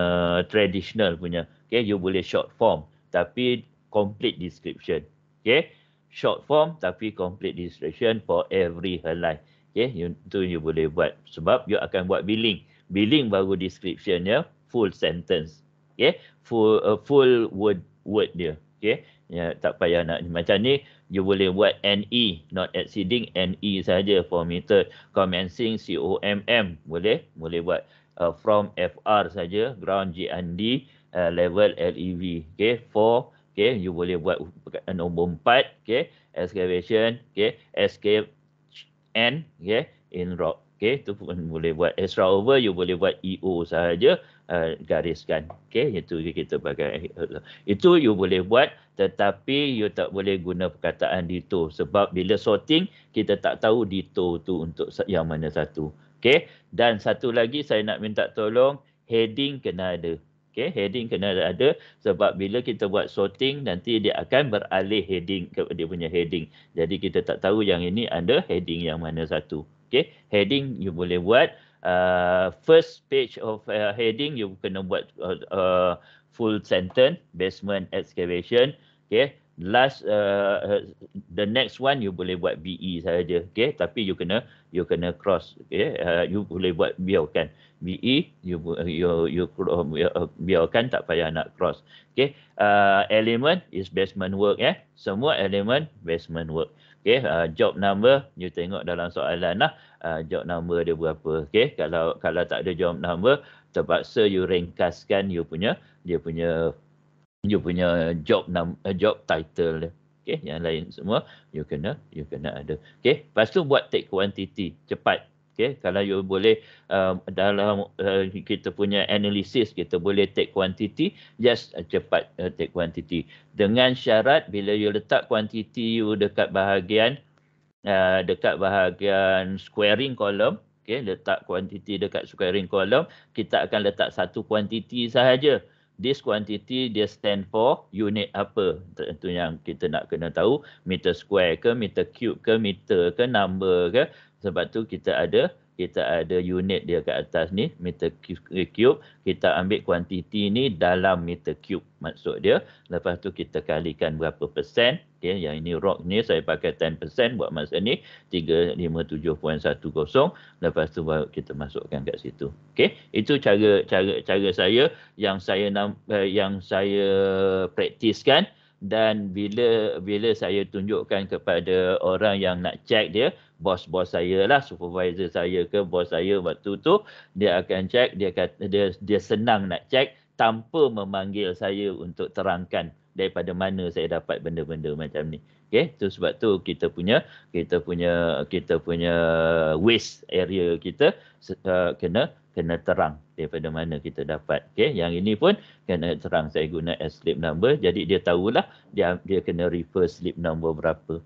traditional punya okay you boleh short form tapi complete description okay short form tapi complete description for every helai okay you tu you boleh buat sebab you akan buat billing billing baru description ya full sentence okay full uh, full word word dia okay ya tak payah nak macam ni you boleh buat NE, not exceeding NE saja for meter commencing COMM boleh boleh buat uh, from FR saja ground GND uh, level LEV okay for okay you boleh buat nombor 4 okay excavation okay escape N okay in rock okay tu pun boleh buat extra over you boleh buat EO saja uh, gariskan. okay, itu kita pakai. Itu you boleh buat tetapi you tak boleh guna perkataan dito sebab bila sorting kita tak tahu dito tu untuk yang mana satu. okay? dan satu lagi saya nak minta tolong heading kena ada. okay? heading kena ada sebab bila kita buat sorting nanti dia akan beralih heading ke dia punya heading. Jadi kita tak tahu yang ini ada heading yang mana satu. okay? heading you boleh buat uh, first page of uh, heading, you kena buat uh, uh, full sentence, basement excavation. Okay, last uh, uh the next one you boleh buat BE saja. Okay, tapi you kena you kena cross. Okay, uh, you boleh buat biarkan BE. You you you uh, uh, biarkan tak payah nak cross. Okay, uh, element is basement work. Yeah, semua element basement work. Okey, uh, job number you tengok dalam soalan lah uh, job number dia berapa. Okey, kalau kalau tak ada job number terpaksa you ringkaskan you punya dia punya you punya job nam, uh, job title dia. Okey, yang lain semua you kena you kena ada. Okey, lepas tu buat take quantity cepat. Okay, kalau you boleh um, dalam uh, kita punya analisis kita boleh take quantity just uh, cepat uh, take quantity dengan syarat bila you letak quantity you dekat bahagian uh, dekat bahagian squaring column okay, letak quantity dekat squaring column kita akan letak satu quantity sahaja this quantity dia stand for unit apa tentu yang kita nak kena tahu meter square ke meter cube ke meter ke number ke sebab tu kita ada kita ada unit dia kat atas ni meter eh, cube kita ambil kuantiti ni dalam meter cube maksud dia lepas tu kita kalikan berapa persen okay? yang ini rock ni saya pakai 10% buat masa ni 357.10 lepas tu baru kita masukkan kat situ okay? itu cara cara cara saya yang saya eh, yang saya praktiskan dan bila bila saya tunjukkan kepada orang yang nak check dia bos-bos saya lah, supervisor saya ke bos saya waktu tu dia akan cek, dia kata, dia dia senang nak cek tanpa memanggil saya untuk terangkan daripada mana saya dapat benda-benda macam ni. Okey, tu sebab tu kita punya kita punya kita punya waste area kita uh, kena kena terang daripada mana kita dapat. Okey, yang ini pun kena terang saya guna slip number jadi dia tahulah dia dia kena refer slip number berapa.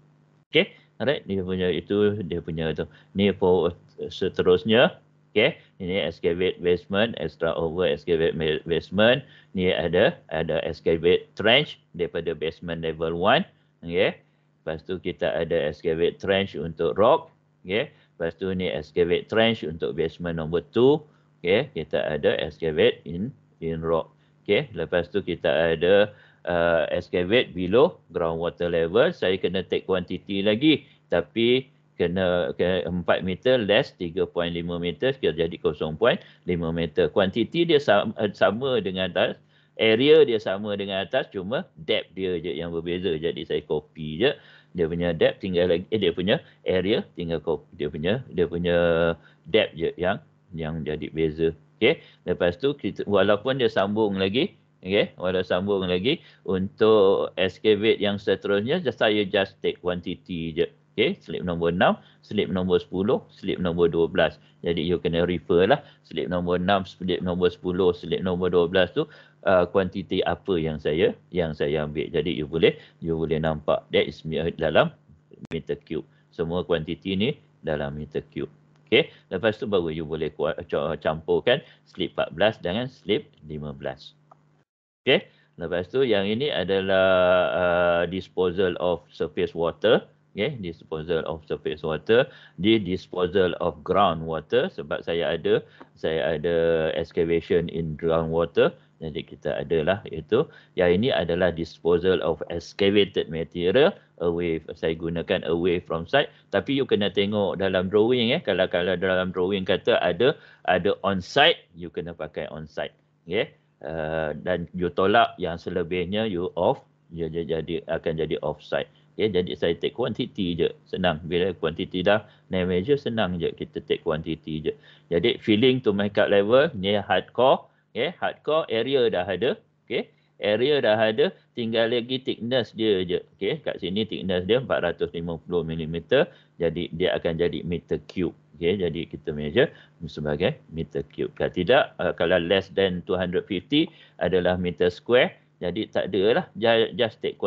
Okey. Alright, dia punya itu, dia punya itu. Ni for seterusnya. Okay, ini excavate basement, extra over excavate basement. Ni ada, ada excavate trench daripada basement level 1. Okay, lepas tu kita ada excavate trench untuk rock. Okay, lepas tu ni excavate trench untuk basement number 2. Okay, kita ada excavate in in rock. Okay, lepas tu kita ada uh, excavate below groundwater level saya kena take quantity lagi tapi kena ke 4 meter less 3.5 meter kira jadi 0.5 meter quantity dia sama, eh, sama dengan atas area dia sama dengan atas cuma depth dia je yang berbeza jadi saya copy je dia punya depth tinggal lagi eh, dia punya area tinggal copy dia punya dia punya depth je yang yang jadi beza okey lepas tu kita, walaupun dia sambung lagi Okay, walau sambung lagi untuk excavate yang seterusnya just, saya just take quantity je. Okay, slip nombor 6, slip nombor 10, slip nombor 12. Jadi you kena refer lah slip nombor 6, slip nombor 10, slip nombor 12 tu kuantiti uh, apa yang saya yang saya ambil. Jadi you boleh you boleh nampak that is dalam meter cube. Semua kuantiti ni dalam meter cube. Okay, lepas tu baru you boleh campurkan slip 14 dengan slip 15. Okay. Lepas tu yang ini adalah uh, disposal of surface water. Okay, disposal of surface water, di disposal of ground water sebab saya ada saya ada excavation in ground water jadi kita adalah itu. Yang ini adalah disposal of excavated material away saya gunakan away from site tapi you kena tengok dalam drawing eh kalau kalau dalam drawing kata ada ada on site you kena pakai on site. Okay. Uh, dan you tolak yang selebihnya you off dia jadi, akan jadi offside. Okay, jadi saya take quantity je. Senang. Bila quantity dah name measure senang je kita take quantity je. Jadi feeling to make up level ni hardcore. Okay, hardcore area dah ada. Okay area dah ada tinggal lagi thickness dia je okey kat sini thickness dia 450 mm jadi dia akan jadi meter cube okay, jadi kita measure sebagai meter cube kalau tidak uh, kalau less than 250 adalah meter square jadi tak lah, just take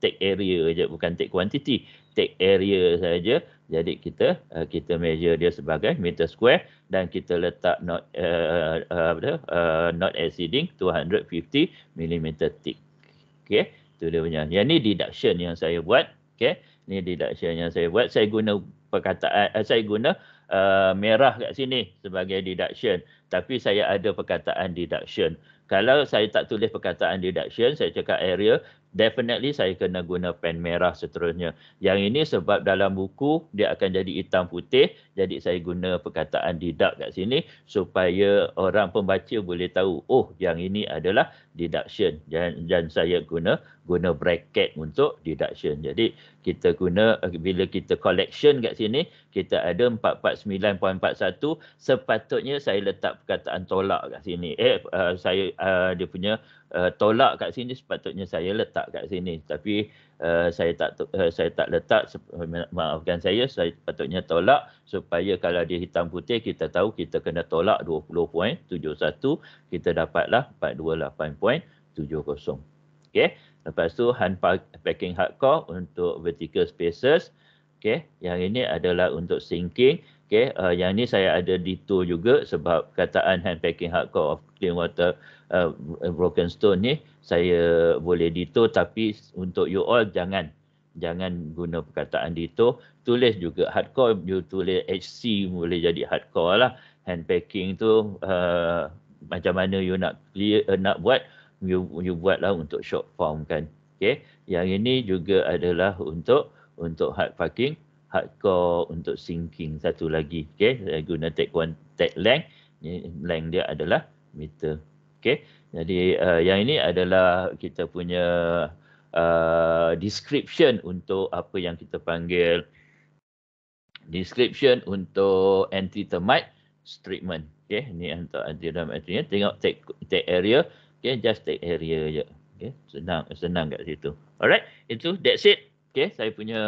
take area je bukan take quantity Take area saja. Jadi kita uh, kita measure dia sebagai meter square dan kita letak not uh, uh, uh, not exceeding 250 mm thick. Okey, tu dia punya. Yang ni deduction yang saya buat. Okey, ni deduction yang saya buat. Saya guna perkataan uh, saya guna uh, merah kat sini sebagai deduction. Tapi saya ada perkataan deduction. Kalau saya tak tulis perkataan deduction, saya cakap area, definitely saya kena guna pen merah seterusnya. Yang ini sebab dalam buku dia akan jadi hitam putih. Jadi saya guna perkataan didak kat sini supaya orang pembaca boleh tahu oh yang ini adalah deduction dan, dan saya guna guna bracket untuk deduction. Jadi kita guna bila kita collection kat sini kita ada 449.41 sepatutnya saya letak perkataan tolak kat sini. Eh uh, saya uh, dia punya uh, tolak kat sini sepatutnya saya letak kat sini tapi Eh, saya tak uh, saya tak letak maafkan saya saya patutnya tolak supaya kalau dia hitam putih kita tahu kita kena tolak 20.71 kita dapatlah 428.70 okey lepas tu hand packing hardcore untuk vertical spaces okey yang ini adalah untuk sinking okey uh, yang ni saya ada di tool juga sebab kataan hand packing hardcore of clean water uh, broken stone ni saya boleh dito tapi untuk you all jangan jangan guna perkataan dito tulis juga hardcore you tulis HC boleh jadi hardcore lah hand packing tu uh, macam mana you nak clear, uh, nak buat you, you buatlah untuk short form kan okey yang ini juga adalah untuk untuk hard packing hardcore untuk sinking satu lagi okey guna tag one tag length length dia adalah meter Okay, Jadi uh, yang ini adalah kita punya uh, description untuk apa yang kita panggil description untuk anti termite treatment. Okay, ni untuk anti termite. Tengok take take area. Okay, just take area je. Okay, senang senang kat situ. Alright, itu that's it. Okay, saya punya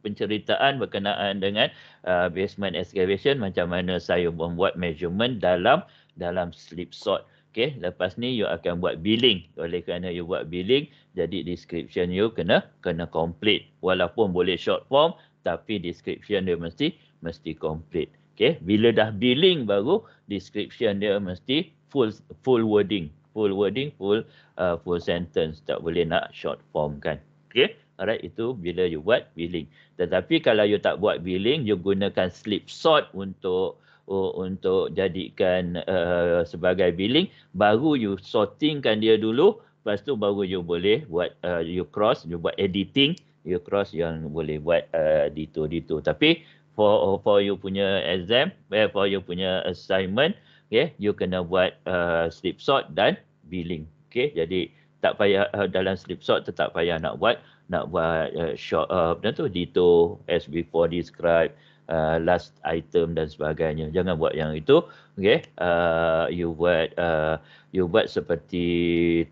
penceritaan berkenaan dengan uh, basement excavation macam mana saya membuat measurement dalam dalam slip sort. Okay, lepas ni you akan buat billing. Oleh kerana you buat billing, jadi description you kena kena complete. Walaupun boleh short form, tapi description dia mesti mesti complete. Okay, bila dah billing baru description dia mesti full full wording, full wording, full uh, full sentence. Tak boleh nak short form kan? Okay, alright itu bila you buat billing. Tetapi kalau you tak buat billing, you gunakan slip sort untuk uh, untuk jadikan uh, sebagai billing baru you sortingkan dia dulu lepas tu baru you boleh buat uh, you cross you buat editing you cross yang boleh buat detail uh, detail tapi for for you punya exam eh, for you punya assignment okay you kena buat uh, slip sort dan billing okay jadi tak payah uh, dalam slip sort tetap payah nak buat nak buat uh, short uh, apa tu detail as before describe uh, last item dan sebagainya. Jangan buat yang itu. Okay, uh, you buat uh, you buat seperti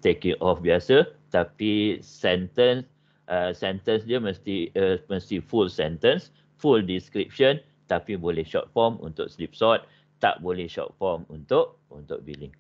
taking off biasa, tapi sentence uh, sentence dia mesti uh, mesti full sentence, full description, tapi boleh short form untuk slip short, tak boleh short form untuk untuk billing.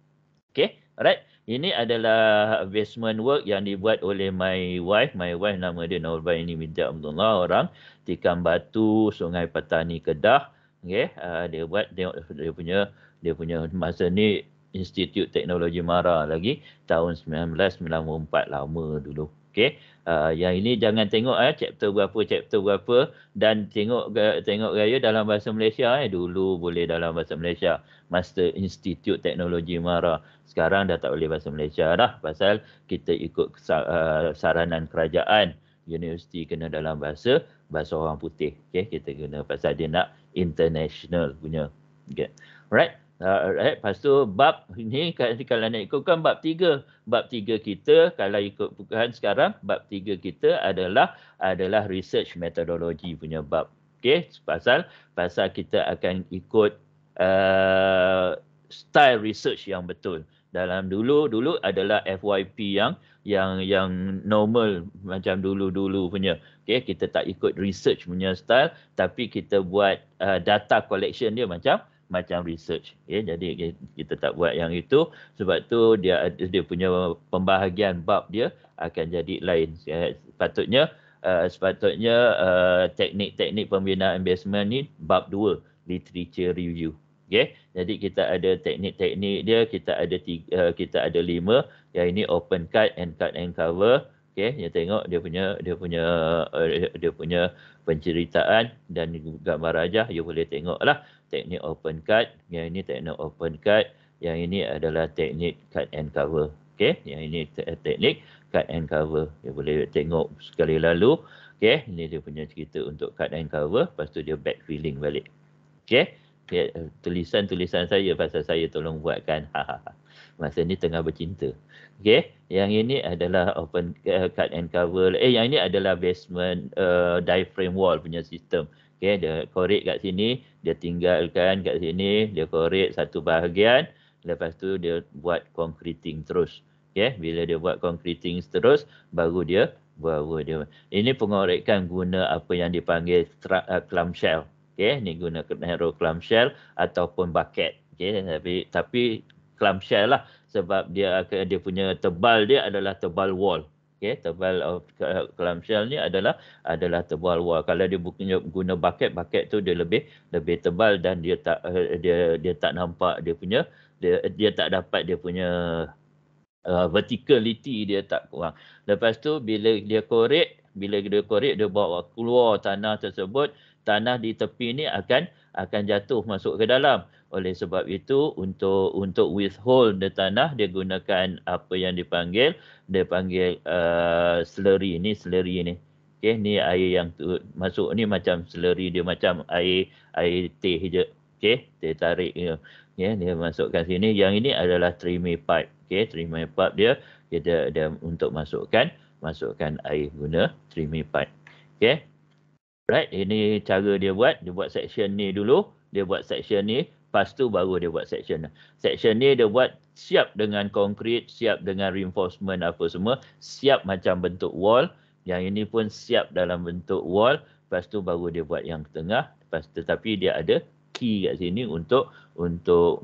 Okay. Alright, ini adalah basement work yang dibuat oleh my wife. My wife nama dia Naurbaini Midya Abdullah, orang Tikam Batu, Sungai Petani, Kedah. Okay, uh, dia buat dia, dia punya dia punya masa ni Institut Teknologi Mara lagi tahun 1994 lama dulu. Okay, uh, yang ini jangan tengok eh, chapter berapa, chapter berapa dan tengok tengok gaya dalam bahasa Malaysia eh, dulu boleh dalam bahasa Malaysia Master Institut Teknologi Mara sekarang dah tak boleh bahasa Malaysia dah pasal kita ikut uh, saranan kerajaan universiti kena dalam bahasa bahasa orang putih okay? kita kena pasal dia nak international punya okey alright uh, alright lepas tu bab ni kan, kalau nak ikutkan bab tiga bab tiga kita kalau ikut bukan sekarang bab tiga kita adalah adalah research methodology punya bab okay? pasal pasal kita akan ikut uh, style research yang betul dalam dulu dulu adalah FYP yang yang yang normal macam dulu-dulu punya. Okay, kita tak ikut research punya style tapi kita buat uh, data collection dia macam macam research. Okay, jadi kita tak buat yang itu sebab tu dia dia punya pembahagian bab dia akan jadi lain. Okay, ya, sepatutnya uh, sepatutnya uh, teknik-teknik pembinaan investment ni bab dua literature review. Okay, jadi kita ada teknik-teknik dia kita ada tiga, eh, kita ada lima yang ini open cut and cut and cover Okay, yang tengok dia punya dia punya eh, dia punya penceritaan dan gambar rajah you boleh tengok lah teknik open cut yang ini teknik open cut yang ini adalah teknik cut and cover Okay, yang ini eh, teknik cut and cover you boleh tengok sekali lalu Okay, ini dia punya cerita untuk cut and cover lepas tu dia back backfilling balik Okay. Eh, tulisan-tulisan saya pasal saya tolong buatkan. Ha, ha, ha. Masa ni tengah bercinta. Okay. Yang ini adalah open uh, cut and cover. Eh, yang ini adalah basement uh, frame wall punya sistem. Okay. Dia korek kat sini. Dia tinggalkan kat sini. Dia korek satu bahagian. Lepas tu dia buat concreting terus. Okay. Bila dia buat concreting terus, baru dia bawa dia. Ini pengorekan guna apa yang dipanggil uh, clamshell. Okay, ni guna hero clamshell ataupun bucket. Okay, tapi tapi clamshell lah sebab dia dia punya tebal dia adalah tebal wall. Okay, tebal uh, uh, clamshell ni adalah adalah tebal wall. Kalau dia bukannya guna bucket, bucket tu dia lebih lebih tebal dan dia tak uh, dia dia tak nampak dia punya dia dia tak dapat dia punya uh, verticality dia tak kurang. Lepas tu bila dia korek, bila dia korek dia bawa keluar tanah tersebut, tanah di tepi ni akan akan jatuh masuk ke dalam oleh sebab itu untuk untuk withhold the tanah dia gunakan apa yang dipanggil dia panggil uh, slurry ni slurry ni okey ni air yang tu, masuk ni macam slurry dia macam air air teh je okey teh tarik ya yeah, dia masukkan sini yang ini adalah treme pipe okey treme pipe dia kita dia untuk masukkan masukkan air guna treme pipe okey Right, ini cara dia buat. Dia buat section ni dulu. Dia buat section ni. Lepas tu baru dia buat section. Section ni dia buat siap dengan konkrit, siap dengan reinforcement apa semua. Siap macam bentuk wall. Yang ini pun siap dalam bentuk wall. Lepas tu baru dia buat yang tengah. Lepas, tetapi dia ada key kat sini untuk untuk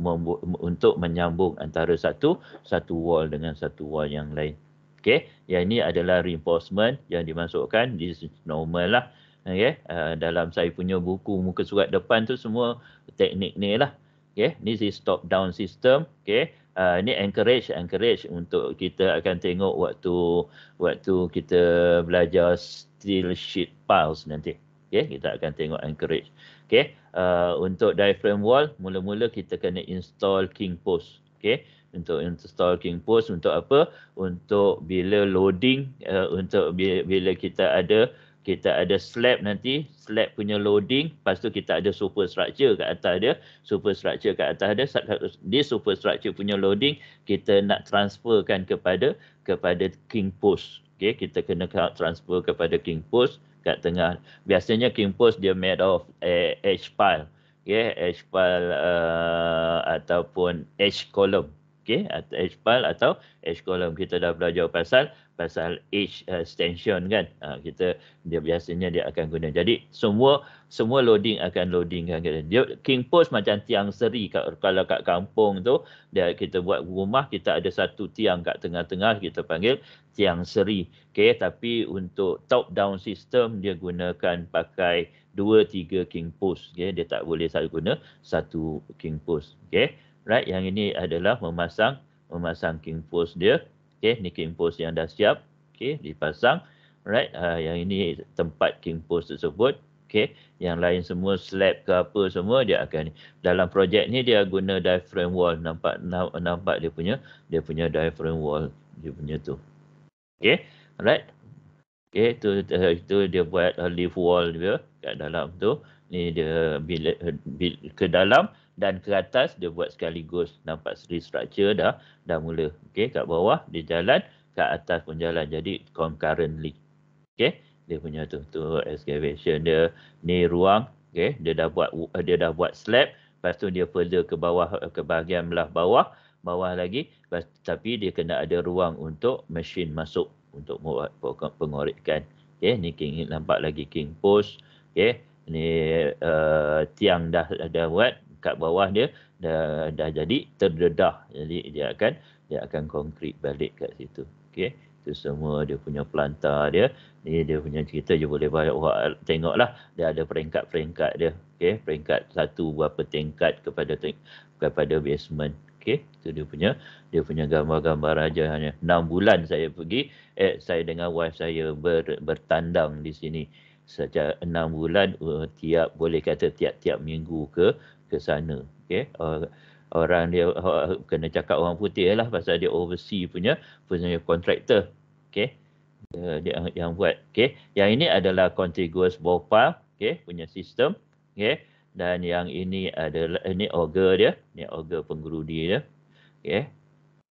untuk menyambung antara satu satu wall dengan satu wall yang lain. Okay. Yang ini adalah reinforcement yang dimasukkan. This normal lah okay, uh, dalam saya punya buku muka surat depan tu semua teknik ni lah. Okay, ni si stop down system. Okay, uh, ni encourage, encourage untuk kita akan tengok waktu waktu kita belajar steel sheet piles nanti. Okay, kita akan tengok encourage. Okay, uh, untuk diaphragm wall, mula-mula kita kena install king post. Okay, untuk install king post untuk apa? Untuk bila loading, uh, untuk bila kita ada kita ada slab nanti, slab punya loading, lepas tu kita ada superstructure kat atas dia, superstructure kat atas dia, di superstructure punya loading, kita nak transferkan kepada kepada king post. Okay, kita kena transfer kepada king post kat tengah. Biasanya king post dia made of edge eh, pile, Okay, edge pile uh, ataupun edge column. Okay, atau H-pal atau h column kita dah belajar pasal pasal h extension kan uh, kita dia biasanya dia akan guna jadi semua semua loading akan loading kan dia king post macam tiang seri kalau kat kampung tu dia kita buat rumah kita ada satu tiang kat tengah-tengah kita panggil tiang seri Okay, tapi untuk top down system dia gunakan pakai dua tiga king post Okay, dia tak boleh satu guna satu king post Okay. Right, yang ini adalah memasang memasang king post dia. Okey, ni king post yang dah siap. Okey, dipasang. Right, uh, yang ini tempat king post tersebut. Okey, yang lain semua slab ke apa semua dia akan ni. Dalam projek ni dia guna diaphragm wall. Nampak nampak dia punya dia punya diaphragm wall dia punya tu. Okey, right. Okey, tu, tu, dia buat uh, wall dia kat dalam tu. Ni dia bilik, bilik ke dalam dan ke atas dia buat sekaligus nampak seri structure dah dah mula okey kat bawah dia jalan ke atas pun jalan jadi concurrently okey dia punya tu tu excavation dia ni ruang okey dia dah buat dia dah buat slab lepas tu dia perlu ke bawah ke bahagian belah bawah bawah lagi lepas, tapi dia kena ada ruang untuk mesin masuk untuk buat pengorekan okey ni king nampak lagi king post okey ni uh, tiang dah ada buat kat bawah dia dah, dah jadi terdedah. Jadi dia akan dia akan konkrit balik kat situ. Okey. Itu semua dia punya pelantar dia. Ni dia punya cerita je boleh banyak orang tengoklah. Dia ada peringkat-peringkat dia. Okey, peringkat satu berapa tingkat kepada kepada basement. Okey, itu dia punya dia punya gambar-gambar aja hanya 6 bulan saya pergi eh saya dengan wife saya ber, bertandang di sini sejak enam bulan uh, tiap boleh kata tiap-tiap minggu ke ke sana. Okay. Uh, orang dia uh, kena cakap orang putih lah pasal dia oversee punya punya kontraktor. Okay. Uh, dia yang, yang buat. Okay. Yang ini adalah contiguous ballpark. Okay. Punya sistem. Okay. Dan yang ini adalah ini eh, auger dia. Ini auger penggerudi dia. Okay.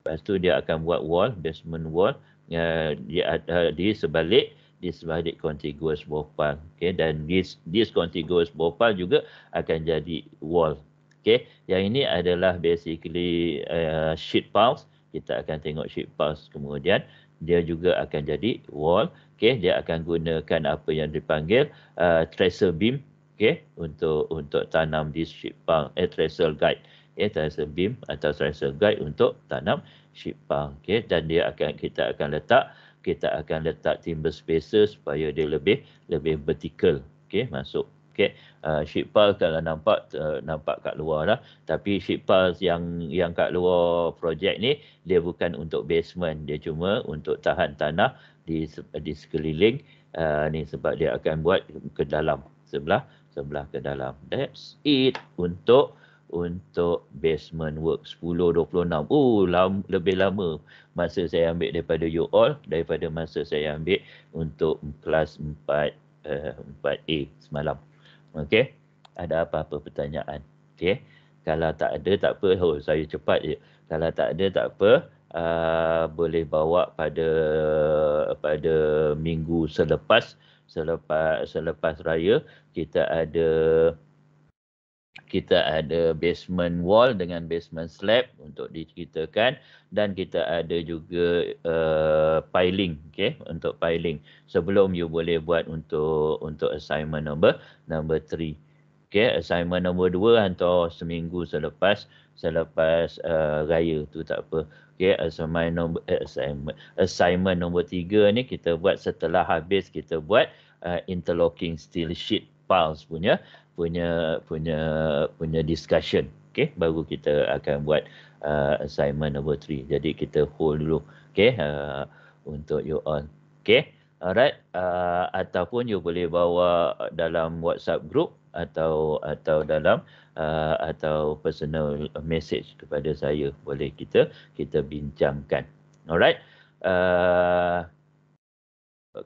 Lepas tu dia akan buat wall, basement wall. Uh, dia ada di sebalik disebalik contiguous bopal. Okay, dan this, this contiguous bopal juga akan jadi wall. Okay, yang ini adalah basically uh, sheet pulse. Kita akan tengok sheet pulse kemudian. Dia juga akan jadi wall. Okay, dia akan gunakan apa yang dipanggil uh, tracer beam. Okay, untuk untuk tanam this sheet pulse, eh, tracer guide. Okay, tracer beam atau tracer guide untuk tanam sheet pulse. Okay, dan dia akan kita akan letak kita akan letak timber spacer supaya dia lebih lebih vertical okey masuk okey uh, sheet pile kalau nampak uh, nampak kat luar lah tapi sheet pile yang yang kat luar projek ni dia bukan untuk basement dia cuma untuk tahan tanah di di sekeliling uh, ni sebab dia akan buat ke dalam sebelah sebelah ke dalam that's it untuk untuk basement work 10.26. Oh, lam, lebih lama masa saya ambil daripada you all daripada masa saya ambil untuk kelas 4, uh, 4 semalam. Okay, ada apa-apa pertanyaan? Okay, kalau tak ada tak apa. Oh, saya cepat je. Kalau tak ada tak apa. Uh, boleh bawa pada pada minggu selepas selepas selepas raya kita ada kita ada basement wall dengan basement slab untuk diceritakan dan kita ada juga uh, piling okey untuk piling sebelum you boleh buat untuk untuk assignment number number 3 okey assignment number 2 hantar seminggu selepas selepas uh, raya tu tak apa okey assignment number eh, assignment assignment number 3 ni kita buat setelah habis kita buat uh, interlocking steel sheet piles punya punya punya punya discussion okey baru kita akan buat uh, assignment number 3 jadi kita hold dulu okey uh, untuk you all okey alright uh, ataupun you boleh bawa dalam WhatsApp group atau atau dalam uh, atau personal message kepada saya boleh kita kita bincangkan alright uh,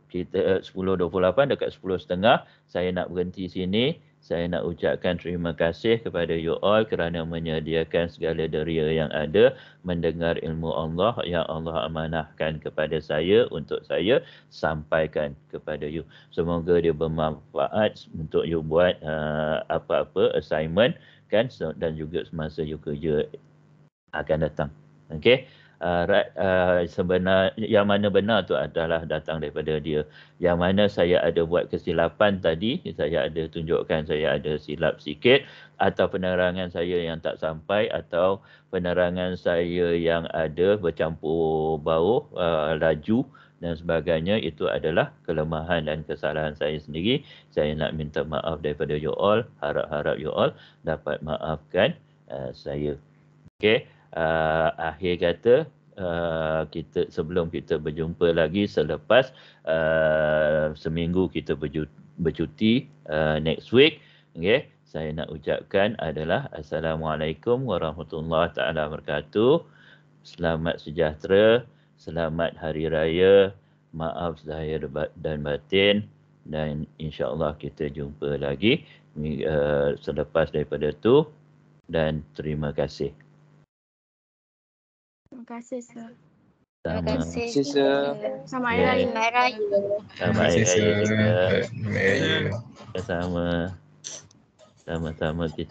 kita 10.28 uh, dekat 10.30 saya nak berhenti sini saya nak ucapkan terima kasih kepada you all kerana menyediakan segala deria yang ada mendengar ilmu Allah yang Allah amanahkan kepada saya untuk saya sampaikan kepada you. Semoga dia bermanfaat untuk you buat uh, apa-apa assignment kan dan juga semasa you kerja akan datang. Okay uh, ah, ah, sebenar yang mana benar tu adalah datang daripada dia yang mana saya ada buat kesilapan tadi saya ada tunjukkan saya ada silap sikit atau penerangan saya yang tak sampai atau penerangan saya yang ada bercampur bau uh, laju dan sebagainya itu adalah kelemahan dan kesalahan saya sendiri saya nak minta maaf daripada you all harap-harap you all dapat maafkan uh, saya Okay uh, akhir kata uh, kita sebelum kita berjumpa lagi selepas uh, seminggu kita bercuti uh, next week okey saya nak ucapkan adalah assalamualaikum warahmatullahi taala wabarakatuh selamat sejahtera selamat hari raya maaf zahir dan batin dan insyaallah kita jumpa lagi uh, selepas daripada tu dan terima kasih Terima kasih, sir. Terima kasih. Terima kasih. Terima Terima Terima Terima Terima Terima Terima Terima Terima kasih.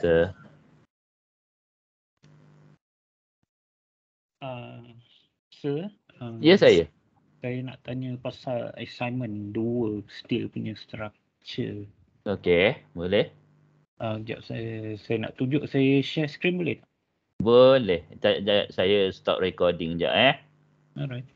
kasih. kasih. kasih. kasih. kasih. kasih. kasih. kasih. Terima kasih. Terima kasih. Terima kasih. Terima kasih. Terima kasih. Terima kasih. Terima kasih. Terima kasih. Terima kasih. Terima kasih. Terima kasih. Terima kasih. Terima kasih. Terima kasih. Terima kasih. Terima kasih. Terima kasih. Terima kasih. Terima boleh. Saya stop recording sekejap eh. Alright.